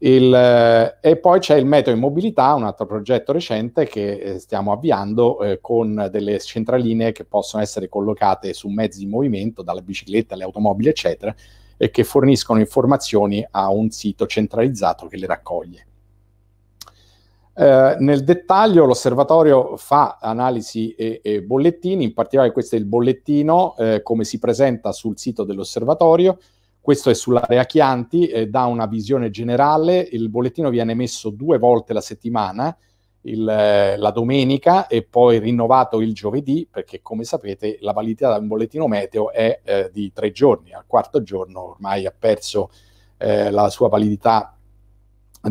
Il, eh, e poi c'è il Meteo in Mobilità, un altro progetto recente che eh, stiamo avviando eh, con delle centraline che possono essere collocate su mezzi in movimento, dalle biciclette alle automobili, eccetera, e che forniscono informazioni a un sito centralizzato che le raccoglie. Eh, nel dettaglio l'osservatorio fa analisi e, e, bollettini, in particolare questo è il bollettino, eh, come si presenta sul sito dell'osservatorio, questo è sull'area Chianti, eh, dà una visione generale, il bollettino viene messo due volte la settimana, il, eh, la domenica e poi rinnovato il giovedì, perché come sapete la validità di un bollettino meteo è eh, di tre giorni, al quarto giorno ormai ha perso eh, la sua validità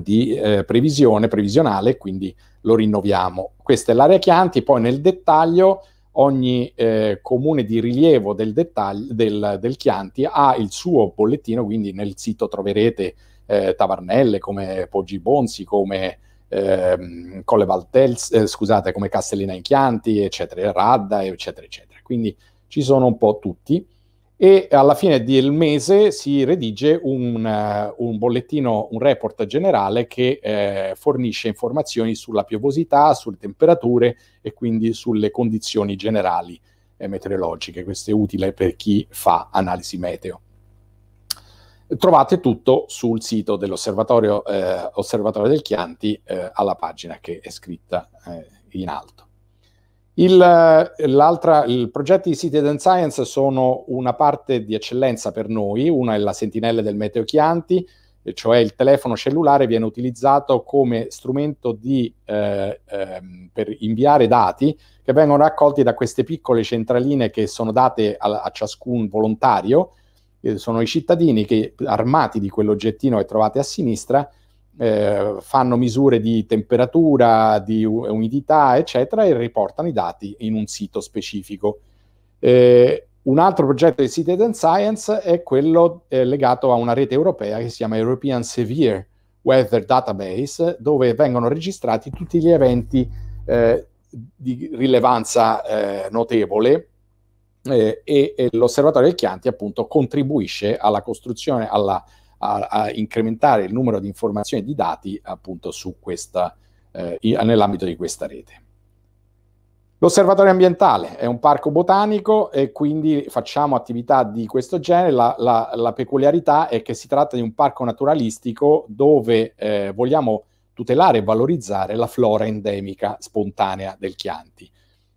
di eh, previsione previsionale, quindi lo rinnoviamo. Questa è l'area Chianti, poi nel dettaglio ogni eh, comune di rilievo del, dettaglio, del, del, Chianti ha il suo bollettino, quindi nel sito troverete eh, Tavarnelle come Poggi Bonzi, come ehm, Colle Valtels, eh, scusate, come Castellina in Chianti, eccetera, Radda, eccetera, eccetera. Quindi ci sono un po' tutti e alla fine del mese si redige un, eh, un bollettino, un report generale che eh, fornisce informazioni sulla piovosità, sulle temperature e quindi sulle condizioni generali eh, meteorologiche. Questo è utile per chi fa analisi meteo. Trovate tutto sul sito dell'Osservatorio eh, del Chianti eh, alla pagina che è scritta eh, in alto. Il, il, progetto di Citizen Science sono una parte di eccellenza per noi, una è la sentinella del meteo Chianti, cioè il telefono cellulare viene utilizzato come strumento di, eh, eh, per inviare dati che vengono raccolti da queste piccole centraline che sono date a, a ciascun volontario, sono i cittadini che armati di quell'oggettino che trovate a sinistra eh, fanno misure di temperatura, di umidità, eccetera, e riportano i dati in un sito specifico. Eh, un altro progetto di Citizen Science è quello eh, legato a una rete europea che si chiama European Severe Weather Database, dove vengono registrati tutti gli eventi eh, di rilevanza eh, notevole eh, e, e l'osservatorio del Chianti appunto contribuisce alla costruzione, alla costruzione a, a incrementare il numero di informazioni e di dati appunto questa, eh, nell'ambito di questa rete. L'osservatorio ambientale è un parco botanico e quindi facciamo attività di questo genere. La, la, la peculiarità è che si tratta di un parco naturalistico dove eh, vogliamo tutelare e valorizzare la flora endemica spontanea del Chianti.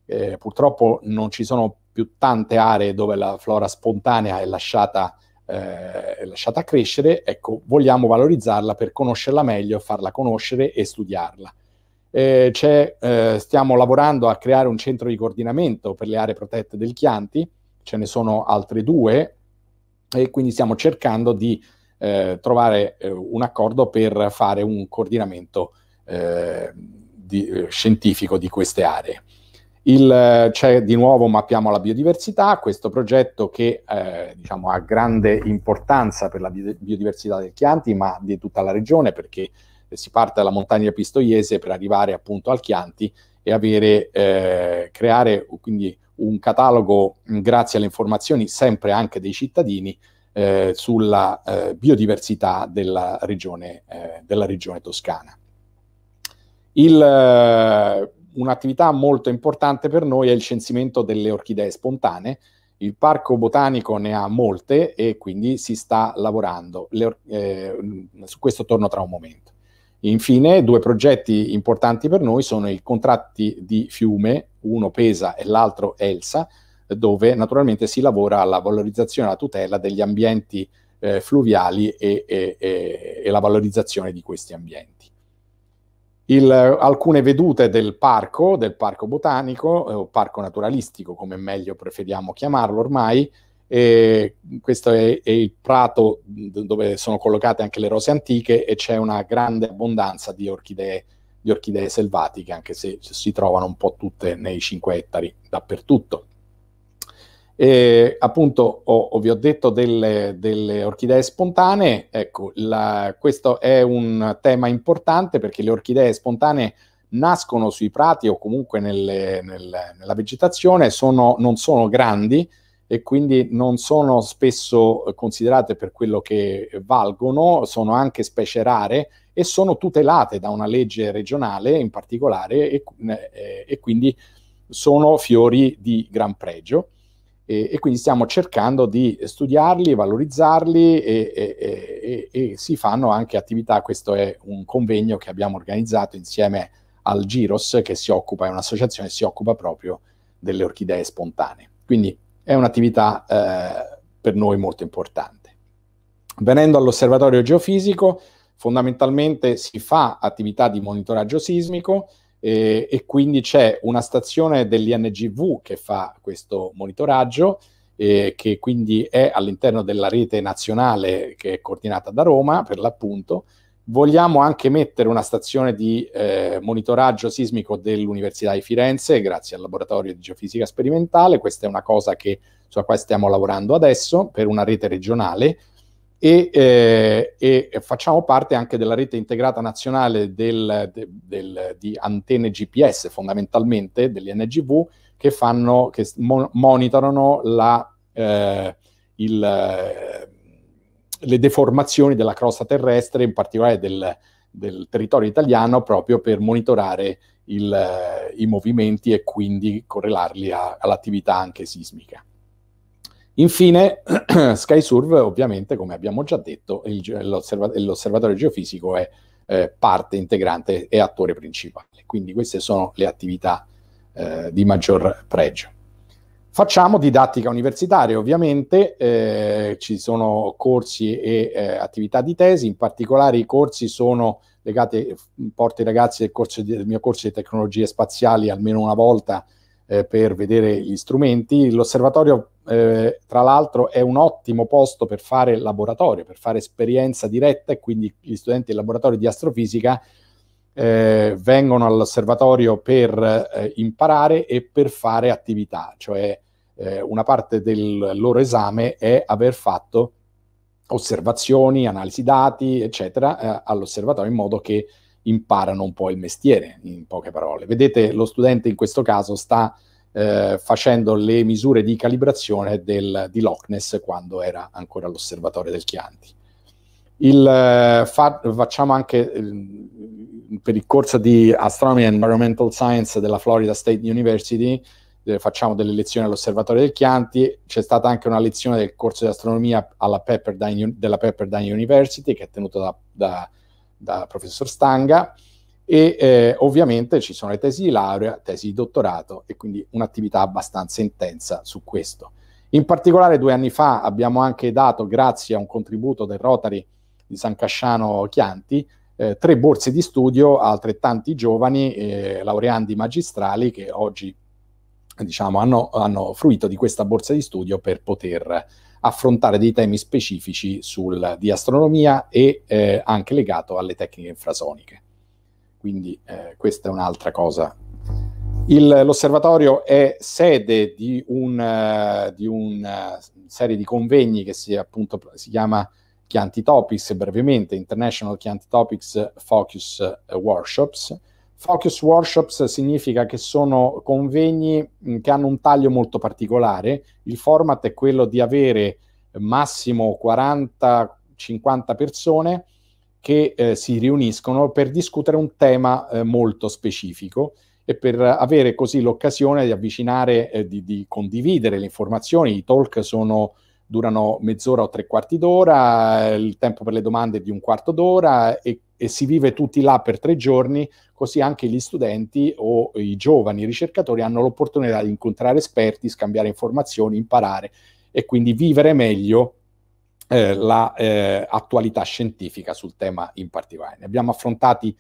Eh, purtroppo non ci sono più tante aree dove la flora spontanea è lasciata eh, lasciata crescere, ecco, vogliamo valorizzarla per conoscerla meglio, farla conoscere e studiarla. Eh, eh, stiamo lavorando a creare un centro di coordinamento per le aree protette del Chianti, ce ne sono altre due, e quindi stiamo cercando di eh, trovare eh, un accordo per fare un coordinamento eh, di, scientifico di queste aree. Il, c'è di nuovo Mappiamo la biodiversità, questo progetto che eh, diciamo, ha grande importanza per la biodiversità del Chianti, ma di tutta la regione, perché si parte dalla montagna pistoiese per arrivare appunto al Chianti e avere, eh, creare quindi un catalogo, mm, grazie alle informazioni sempre anche dei cittadini, eh, sulla eh, biodiversità della regione, eh, della regione toscana. Il, un'attività molto importante per noi è il censimento delle orchidee spontanee. Il parco botanico ne ha molte e quindi si sta lavorando. Le, eh, su questo torno tra un momento. Infine, due progetti importanti per noi sono i contratti di fiume, uno Pesa e l'altro Elsa, dove naturalmente si lavora alla valorizzazione e alla tutela degli ambienti eh, fluviali e, e, e, e la valorizzazione di questi ambienti il, eh, alcune vedute del parco, del parco botanico eh, o parco naturalistico, come meglio preferiamo chiamarlo ormai. E questo è, è il prato dove sono collocate anche le rose antiche e c'è una grande abbondanza di orchidee di orchidee selvatiche, anche se si trovano un po' tutte nei 5 ettari dappertutto. E, appunto, ho, vi ho detto delle, delle orchidee spontanee, ecco, la, questo è un tema importante perché le orchidee spontanee nascono sui prati o comunque nelle, nel, nella vegetazione, sono, non sono grandi e quindi non sono spesso considerate per quello che valgono, sono anche specie rare e sono tutelate da una legge regionale in particolare e, e quindi sono fiori di gran pregio e, e, quindi stiamo cercando di studiarli, valorizzarli e, e, e, si fanno anche attività. Questo è un convegno che abbiamo organizzato insieme al Giros, che si occupa, è un'associazione che si occupa proprio delle orchidee spontanee. Quindi è un'attività eh, per noi molto importante. Venendo all'osservatorio geofisico, fondamentalmente si fa attività di monitoraggio sismico, e, e quindi c'è una stazione dell'INGV che fa questo monitoraggio, e che quindi è all'interno della rete nazionale che è coordinata da Roma, per l'appunto. Vogliamo anche mettere una stazione di eh, monitoraggio sismico dell'Università di Firenze, grazie al laboratorio di geofisica sperimentale. Questa è una cosa che, sulla quale stiamo lavorando adesso per una rete regionale e, eh, e, eh, facciamo parte anche della rete integrata nazionale del, de, del, di antenne GPS fondamentalmente, degli NGV, che, fanno, che monitorano la, eh, il, eh, le deformazioni della crosta terrestre, in particolare del, del territorio italiano, proprio per monitorare il, eh, i movimenti e quindi correlarli a, all'attività anche sismica. Infine, (clears throat) SkySurve, ovviamente, come abbiamo già detto, il, l'osserva- l'osservatorio geofisico è eh, parte integrante e attore principale. Quindi queste sono le attività eh, di maggior pregio. Facciamo didattica universitaria, ovviamente, eh, ci sono corsi e eh, attività di tesi, in particolare i corsi sono legati, porto i ragazzi del, corso, del mio corso di tecnologie spaziali almeno una volta eh, per vedere gli strumenti. L'osservatorio, eh, tra l'altro, è un ottimo posto per fare laboratorio, per fare esperienza diretta e quindi gli studenti del laboratorio di astrofisica eh, vengono all'osservatorio per eh, imparare e per fare attività, cioè eh, una parte del loro esame è aver fatto osservazioni, analisi dati, eccetera, eh, all'osservatorio in modo che imparano un po' il mestiere, in poche parole. Vedete, lo studente in questo caso sta eh, facendo le misure di calibrazione del, di Loch Ness quando era ancora all'osservatorio del Chianti. Il, eh, fa, facciamo anche eh, per il corso di Astronomy and Environmental Science della Florida State University, eh, facciamo delle lezioni all'osservatorio del Chianti, c'è stata anche una lezione del corso di astronomia alla Pepperdine, della Pepperdine University che è tenuta da, da da professor Stanga e eh, ovviamente ci sono le tesi di laurea, tesi di dottorato e quindi un'attività abbastanza intensa su questo. In particolare due anni fa abbiamo anche dato, grazie a un contributo del Rotary di San Casciano Chianti, eh, tre borse di studio a altrettanti giovani eh, laureandi magistrali che oggi diciamo, hanno, hanno fruito di questa borsa di studio per poter affrontare dei temi specifici sul, di astronomia e eh, anche legato alle tecniche infrasoniche. Quindi eh, questa è un'altra cosa. Il, l'osservatorio è sede di, un, eh, di una eh, serie di convegni che si, appunto, si chiama Chianti Topics, brevemente International Chianti Topics Focus eh, Workshops, Focus workshops significa che sono convegni che hanno un taglio molto particolare. Il format è quello di avere eh, massimo 40-50 persone che eh, si riuniscono per discutere un tema eh, molto specifico e per avere così l'occasione di avvicinare, eh, di, di, condividere le informazioni. I talk sono, durano mezz'ora o tre quarti d'ora, il tempo per le domande è di un quarto d'ora e e si vive tutti là per tre giorni, così anche gli studenti o i giovani ricercatori hanno l'opportunità di incontrare esperti, scambiare informazioni, imparare e quindi vivere meglio eh, l'attualità la, eh, scientifica sul tema in particolare. Ne abbiamo affrontati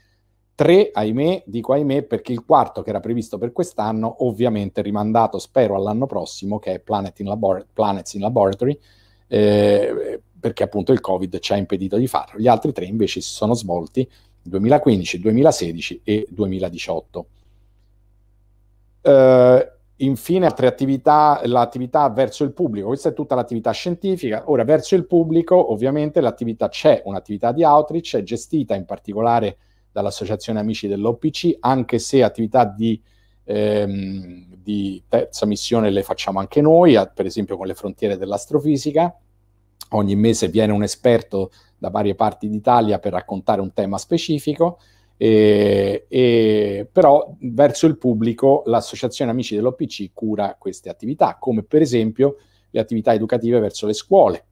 tre, ahimè, dico ahimè perché il quarto che era previsto per quest'anno ovviamente rimandato spero all'anno prossimo che è Planet in Planets in Laboratory eh, perché appunto il Covid ci ha impedito di farlo. Gli altri tre invece si sono svolti 2015, 2016 e 2018. Eh, infine, altre attività, l'attività verso il pubblico, questa è tutta l'attività scientifica. Ora, verso il pubblico, ovviamente, l'attività c'è un'attività di outreach, è gestita in particolare dall'Associazione Amici dell'OPC, anche se attività di ehm, di terza missione le facciamo anche noi, a, per esempio con le frontiere dell'astrofisica. Ogni mese viene un esperto da varie parti d'Italia per raccontare un tema specifico. E, e, però verso il pubblico l'associazione Amici dell'OPC cura queste attività, come per esempio le attività educative verso le scuole,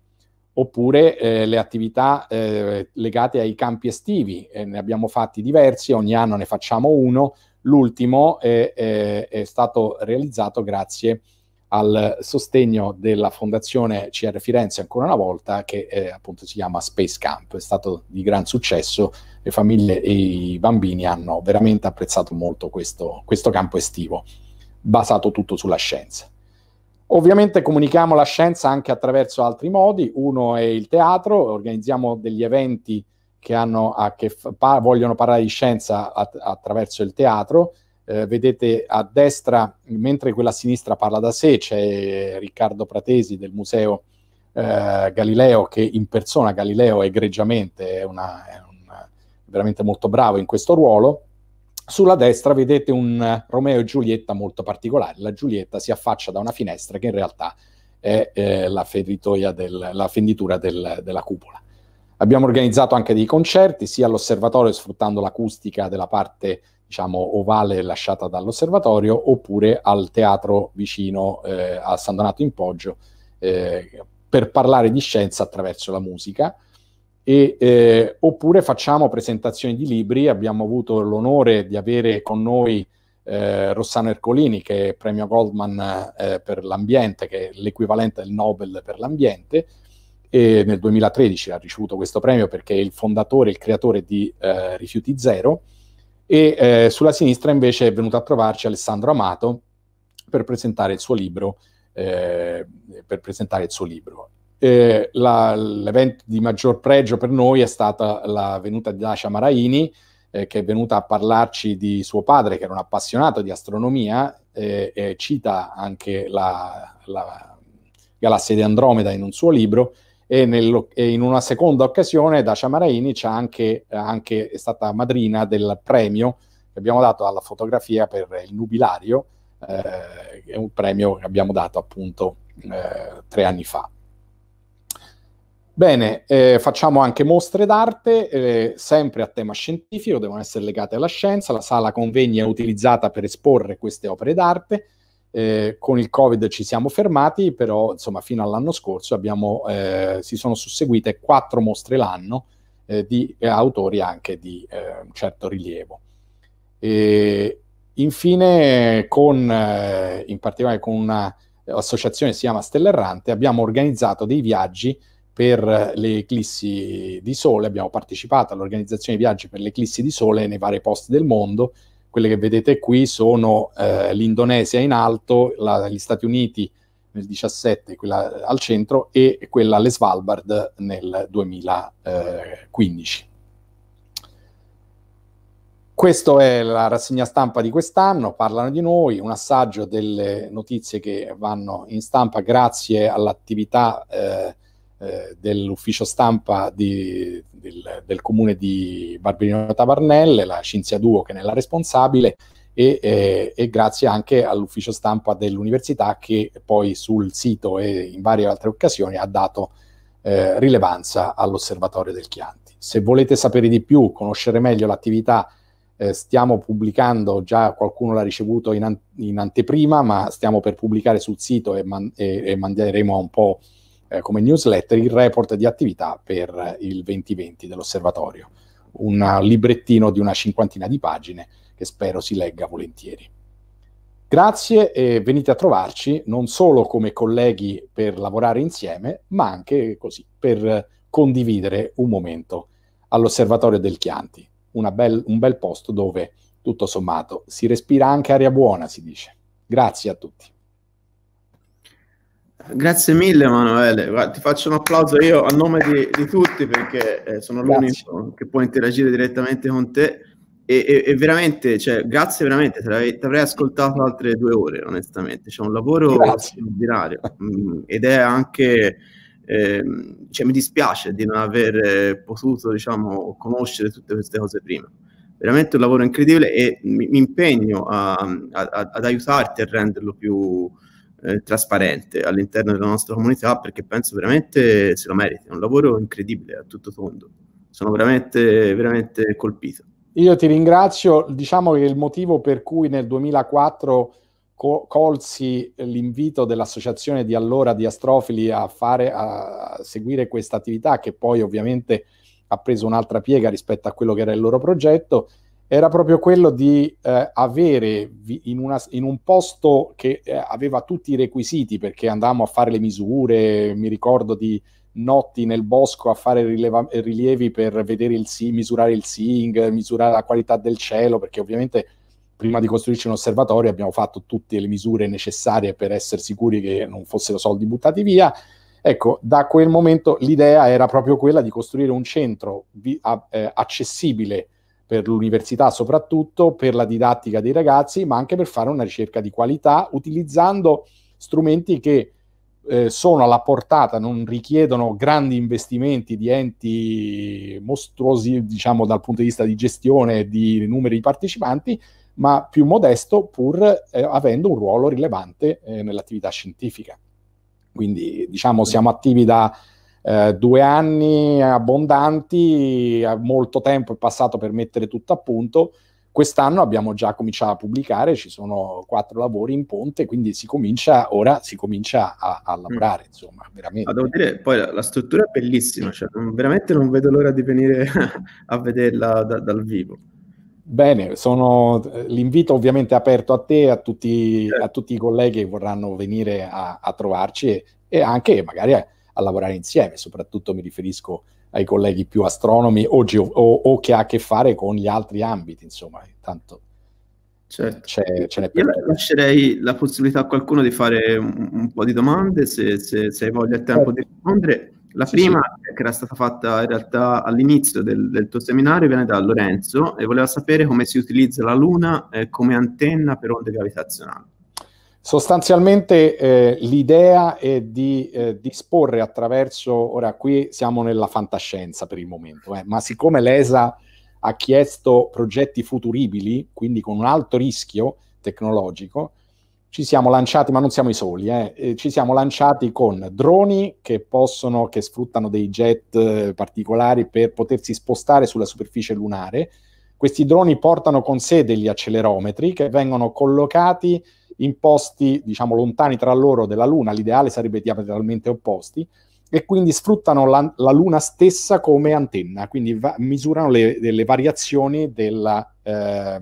oppure eh, le attività eh, legate ai campi estivi. Eh, ne abbiamo fatti diversi, ogni anno ne facciamo uno L'ultimo è, è, è stato realizzato grazie al sostegno della fondazione CR Firenze ancora una volta che eh, appunto si chiama Space Camp, è stato di gran successo, le famiglie e i bambini hanno veramente apprezzato molto questo, questo campo estivo, basato tutto sulla scienza. Ovviamente comunichiamo la scienza anche attraverso altri modi, uno è il teatro, organizziamo degli eventi che, a che pa vogliono parlare di scienza att attraverso il teatro. Eh, vedete a destra, mentre quella a sinistra parla da sé, c'è Riccardo Pratesi del Museo eh, Galileo, che in persona Galileo egregiamente è, una, è una, veramente molto bravo in questo ruolo. Sulla destra vedete un Romeo e Giulietta molto particolare. La Giulietta si affaccia da una finestra che in realtà è eh, la, del, la fenditura del, della cupola. Abbiamo organizzato anche dei concerti, sia all'osservatorio sfruttando l'acustica della parte diciamo, ovale lasciata dall'osservatorio, oppure al teatro vicino eh, a San Donato in Poggio, eh, per parlare di scienza attraverso la musica. E, eh, oppure facciamo presentazioni di libri, abbiamo avuto l'onore di avere con noi eh, Rossano Ercolini, che è premio Goldman eh, per l'ambiente, che è l'equivalente del Nobel per l'ambiente, e nel 2013 ha ricevuto questo premio perché è il fondatore, il creatore di eh, Rifiuti Zero e eh, sulla sinistra invece è venuto a trovarci Alessandro Amato per presentare il suo libro. Eh, per presentare il suo libro. La, l'evento di maggior pregio per noi è stata la venuta di Dacia Maraini, eh, che è venuta a parlarci di suo padre, che era un appassionato di astronomia, eh, e cita anche la, la galassia di Andromeda in un suo libro, e, nel, e, in una seconda occasione Dacia Marainic anche, anche, è stata madrina del premio che abbiamo dato alla fotografia per il nubilario, eh, è un premio che abbiamo dato appunto eh, tre anni fa. Bene, eh, facciamo anche mostre d'arte, eh, sempre a tema scientifico, devono essere legate alla scienza, la sala convegni è utilizzata per esporre queste opere d'arte, eh, con il Covid ci siamo fermati, però insomma, fino all'anno scorso abbiamo, eh, si sono susseguite quattro mostre l'anno eh, di eh, autori anche di eh, un certo rilievo. E infine, con, eh, in particolare con un'associazione che si chiama Stella Errante, abbiamo organizzato dei viaggi per le eclissi di sole, abbiamo partecipato all'organizzazione di viaggi per le eclissi di sole nei vari posti del mondo quelle che vedete qui sono eh, l'Indonesia in alto, la, gli Stati Uniti nel 17, quella eh, al centro, e quella alle Svalbard nel 2015. Eh, Questa è la rassegna stampa di quest'anno, parlano di noi, un assaggio delle notizie che vanno in stampa grazie all'attività eh, eh, dell'ufficio stampa di, del, del, comune di Barberino Tavarnelle, la Cinzia Duo che ne è la responsabile, e, eh, e, grazie anche all'ufficio stampa dell'università che poi sul sito e in varie altre occasioni ha dato eh, rilevanza all'osservatorio del Chianti. Se volete sapere di più, conoscere meglio l'attività, eh, stiamo pubblicando, già qualcuno l'ha ricevuto in, an- in, anteprima, ma stiamo per pubblicare sul sito e, man- e-, e manderemo un po' eh, come newsletter il report di attività per il 2020 dell'osservatorio, un librettino di una cinquantina di pagine che spero si legga volentieri. Grazie e venite a trovarci non solo come colleghi per lavorare insieme, ma anche così per condividere un momento all'Osservatorio del Chianti, bel, un bel posto dove tutto sommato si respira anche aria buona, si dice. Grazie a tutti. Grazie mille Emanuele, Guarda, ti faccio un applauso io a nome di, di tutti perché eh, sono grazie. l'unico che può interagire direttamente con te e, e, e veramente, cioè, grazie veramente, ti avrei ascoltato altre due ore onestamente, c'è un lavoro straordinario mm, ed è anche, eh, cioè, mi dispiace di non aver eh, potuto diciamo, conoscere tutte queste cose prima veramente un lavoro incredibile e mi, mi impegno a, a, ad aiutarti a renderlo più, eh, trasparente all'interno della nostra comunità perché penso veramente se lo meriti, è un lavoro incredibile a tutto tondo, sono veramente, veramente colpito. Io ti ringrazio, diciamo che il motivo per cui nel 2004 co- colsi l'invito dell'associazione di allora di astrofili a, fare, a seguire questa attività che poi ovviamente ha preso un'altra piega rispetto a quello che era il loro progetto, era proprio quello di eh, avere in, una, in, un posto che eh, aveva tutti i requisiti, perché andavamo a fare le misure, mi ricordo di notti nel bosco a fare rileva- rilievi per vedere il si- misurare il sing, misurare la qualità del cielo, perché ovviamente prima di costruirci un osservatorio abbiamo fatto tutte le misure necessarie per essere sicuri che non fossero soldi buttati via. Ecco, da quel momento l'idea era proprio quella di costruire un centro vi- a- eh, accessibile per l'università soprattutto, per la didattica dei ragazzi, ma anche per fare una ricerca di qualità utilizzando strumenti che eh, sono alla portata, non richiedono grandi investimenti di enti mostruosi, diciamo dal punto di vista di gestione di numeri di partecipanti, ma più modesto pur eh, avendo un ruolo rilevante eh, nell'attività scientifica. Quindi diciamo siamo attivi da eh, due anni abbondanti, eh, molto tempo è passato per mettere tutto a punto. Quest'anno abbiamo già cominciato a pubblicare, ci sono quattro lavori in ponte, quindi si comincia, ora si comincia a, a mm. lavorare, insomma, veramente. Ma devo dire, poi la, la struttura è bellissima, cioè, veramente non vedo l'ora di venire (laughs) a vederla da, dal vivo. Bene, sono, eh, l'invito ovviamente è aperto a te, a tutti, a certo. tutti i colleghi che vorranno venire a, a trovarci e, e, anche magari A, a lavorare insieme, soprattutto mi riferisco ai colleghi più astronomi o, geo- o, o che ha a che fare con gli altri ambiti, insomma, tanto certo. c'è, ce n'è per Io lascerei la possibilità a qualcuno di fare un, un po' di domande, se, se, se hai voglia e tempo certo. di rispondere. La sì, prima, sì. che era stata fatta in realtà all'inizio del, del, tuo seminario, viene da Lorenzo e voleva sapere come si utilizza la Luna eh, come antenna per onde gravitazionali. Sostanzialmente eh, l'idea è di eh, disporre attraverso, ora qui siamo nella fantascienza per il momento, eh, ma siccome l'ESA ha chiesto progetti futuribili, quindi con un alto rischio tecnologico, ci siamo lanciati, ma non siamo i soli, eh, ci siamo lanciati con droni che, possono, che sfruttano dei jet eh, particolari per potersi spostare sulla superficie lunare. Questi droni portano con sé degli accelerometri che vengono collocati in posti, diciamo, lontani tra loro della Luna, l'ideale sarebbe diametralmente opposti, e quindi sfruttano la, la Luna stessa come antenna, quindi va- misurano le, le variazioni della, eh,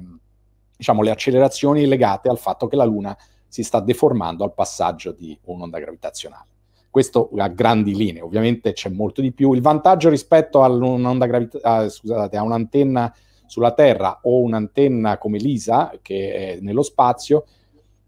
diciamo, le accelerazioni legate al fatto che la Luna si sta deformando al passaggio di un'onda gravitazionale. Questo a grandi linee, ovviamente c'è molto di più. Il vantaggio rispetto gravita- ah, scusate, a un'antenna sulla Terra o un'antenna come l'ISA, che è nello spazio,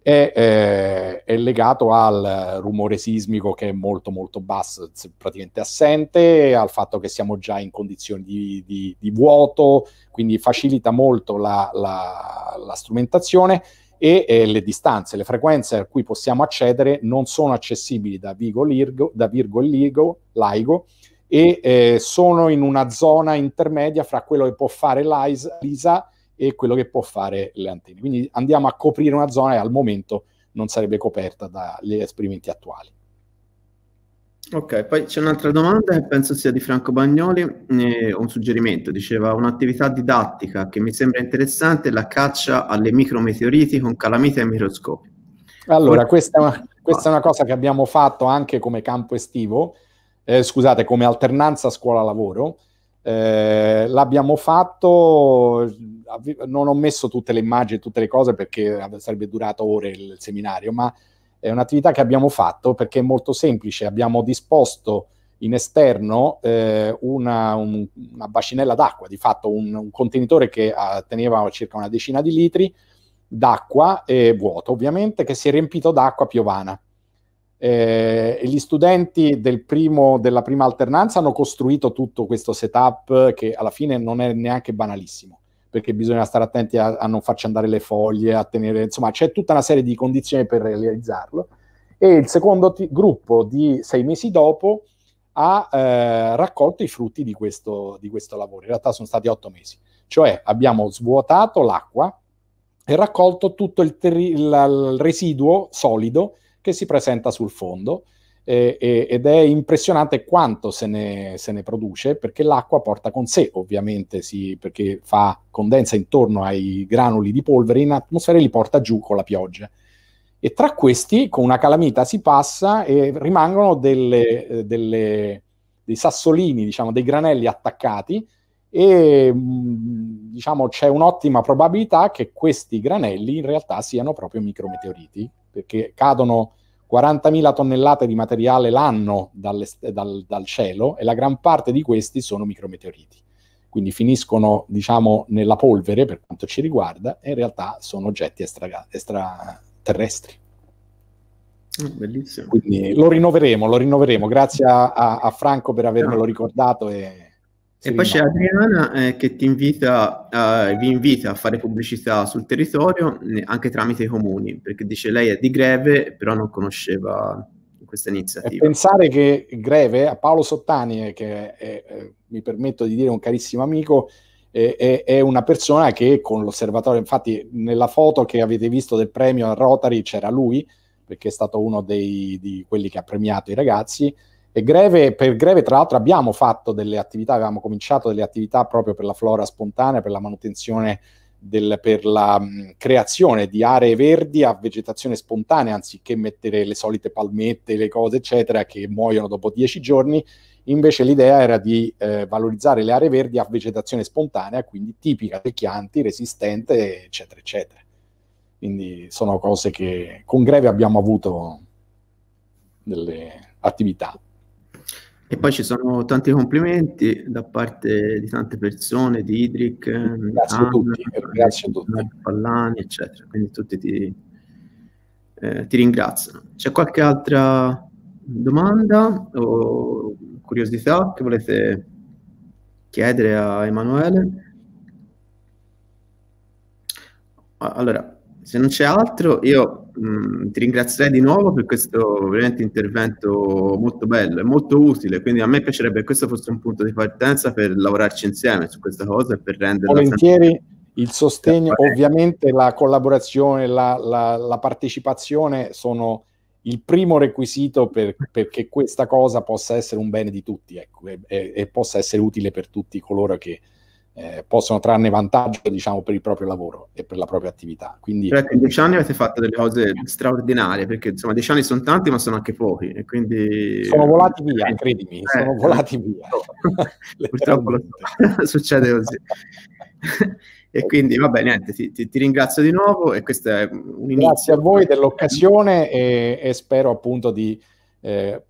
è, eh, è, legato al rumore sismico che è molto molto basso, praticamente assente, al fatto che siamo già in condizioni di, di, di vuoto, quindi facilita molto la, la, la strumentazione e eh, le distanze, le frequenze a cui possiamo accedere non sono accessibili da Virgo, Lirgo, da Virgo Ligo, Laigo e eh, sono in una zona intermedia fra quello che può fare l'ISA e quello che può fare le antenne. Quindi andiamo a coprire una zona che al momento non sarebbe coperta dagli esperimenti attuali. Ok, poi c'è un'altra domanda che penso sia di Franco Bagnoli, eh, un suggerimento, diceva un'attività didattica che mi sembra interessante è la caccia alle micrometeoriti con calamite e microscopi. Allora, questa è, una, ah. questa è una cosa che abbiamo fatto anche come campo estivo, eh, scusate, come alternanza scuola-lavoro. Eh, l'abbiamo fatto non ho messo tutte le immagini, tutte le cose perché sarebbe durato ore il seminario, ma è un'attività che abbiamo fatto perché è molto semplice, abbiamo disposto in esterno eh, una, un, una, bacinella d'acqua, di fatto un, un contenitore che uh, teneva circa una decina di litri d'acqua eh, vuoto, ovviamente, che si è riempito d'acqua piovana. Eh, gli studenti del primo, della prima alternanza hanno costruito tutto questo setup che alla fine non è neanche banalissimo perché bisogna stare attenti a, a non farci andare le foglie, a tenere, insomma c'è tutta una serie di condizioni per realizzarlo. E il secondo t- gruppo di sei mesi dopo ha eh, raccolto i frutti di questo, di questo lavoro, in realtà sono stati otto mesi, cioè abbiamo svuotato l'acqua e raccolto tutto il, terri- il residuo solido che si presenta sul fondo eh, eh, ed è impressionante quanto se ne, se ne, produce perché l'acqua porta con sé ovviamente sì, perché fa condensa intorno ai granuli di polvere in atmosfera e li porta giù con la pioggia e tra questi con una calamita si passa e rimangono delle, eh, delle, dei sassolini diciamo dei granelli attaccati e mm, diciamo c'è un'ottima probabilità che questi granelli in realtà siano proprio micrometeoriti perché cadono 40.000 tonnellate di materiale l'anno dal, dal, cielo e la gran parte di questi sono micrometeoriti. Quindi finiscono, diciamo, nella polvere per quanto ci riguarda e in realtà sono oggetti extra, extraterrestri. Ah, bellissimo. Quindi lo rinnoveremo, lo rinnoveremo. Grazie a, a Franco per avermelo ricordato e e poi c'è Adriana eh, che ti invita, eh, vi invita a fare pubblicità sul territorio anche tramite i comuni, perché dice lei è di Greve, però non conosceva questa iniziativa. E pensare che Greve, a Paolo Sottani, eh, che è, è, mi permetto di dire un carissimo amico, è, è, una persona che con l'osservatorio, infatti nella foto che avete visto del premio a Rotary c'era lui, perché è stato uno dei, di quelli che ha premiato i ragazzi, greve, per greve, tra l'altro, abbiamo fatto delle attività, avevamo cominciato delle attività proprio per la flora spontanea, per la manutenzione, del, per la mh, creazione di aree verdi a vegetazione spontanea, anziché mettere le solite palmette, le cose, eccetera, che muoiono dopo dieci giorni. Invece l'idea era di eh, valorizzare le aree verdi a vegetazione spontanea, quindi tipica dei chianti, resistente, eccetera, eccetera. Quindi sono cose che con greve abbiamo avuto delle attività. E poi ci sono tanti complimenti da parte di tante persone, di Idric, eh, grazie Anna, a tutti, Pallani, eccetera. Quindi tutti ti, eh, ti ringraziano. C'è qualche altra domanda o curiosità che volete chiedere a Emanuele? Allora, se non c'è altro, io mh, mm, ti ringrazierei di nuovo per questo veramente intervento molto bello e molto utile, quindi a me piacerebbe che questo fosse un punto di partenza per lavorarci insieme su questa cosa e per rendere... Volentieri il sostegno, ovviamente la collaborazione, la, la, la partecipazione sono il primo requisito per, perché questa cosa possa essere un bene di tutti ecco, e, e, possa essere utile per tutti coloro che eh, possono trarne vantaggio diciamo, per il proprio lavoro e per la propria attività. Quindi, certo, in dieci anni avete fatto delle cose straordinarie, perché insomma dieci anni sono tanti ma sono anche pochi. E quindi... Sono volati via, eh, credimi, eh, sono volati via. No. (laughs) (laughs) Purtroppo (laughs) succede così. e quindi vabbè, niente, ti, ti, ti, ringrazio di nuovo e questo è un inizio. Grazie a voi dell'occasione e, e, spero appunto di eh,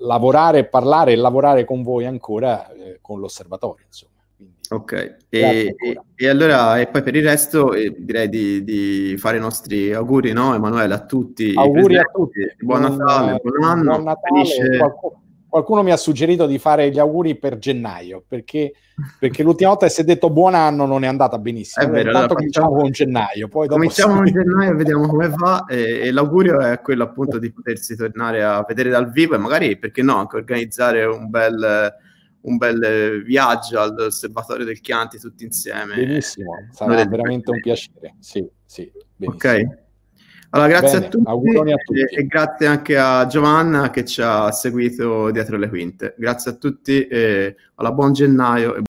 lavorare, parlare e lavorare con voi ancora eh, con l'osservatorio. Insomma. Quindi, ok, e, e, e, allora e poi per il resto eh, direi di, di, fare i nostri auguri, no, Emanuele, a tutti. Auguri a tutti. Buon Natale, buon, buon anno. Buon Natale, qualcuno, qualcuno, mi ha suggerito di fare gli auguri per gennaio, perché, perché l'ultima volta che si è detto buon anno non è andata benissimo. È vero, allora, cominciamo con gennaio. Poi cominciamo con (laughs) gennaio e vediamo come va. E, l'augurio è quello appunto di potersi tornare a vedere dal vivo e magari, perché no, anche organizzare un bel un bel eh, viaggio all'osservatorio del Chianti tutti insieme. Benissimo, sarà no, veramente un piacere. Sì, sì, benissimo. Ok. Allora, grazie Bene, a, tutti, a tutti. E, e, grazie anche a Giovanna che ci ha seguito dietro le quinte. Grazie a tutti, alla buon gennaio.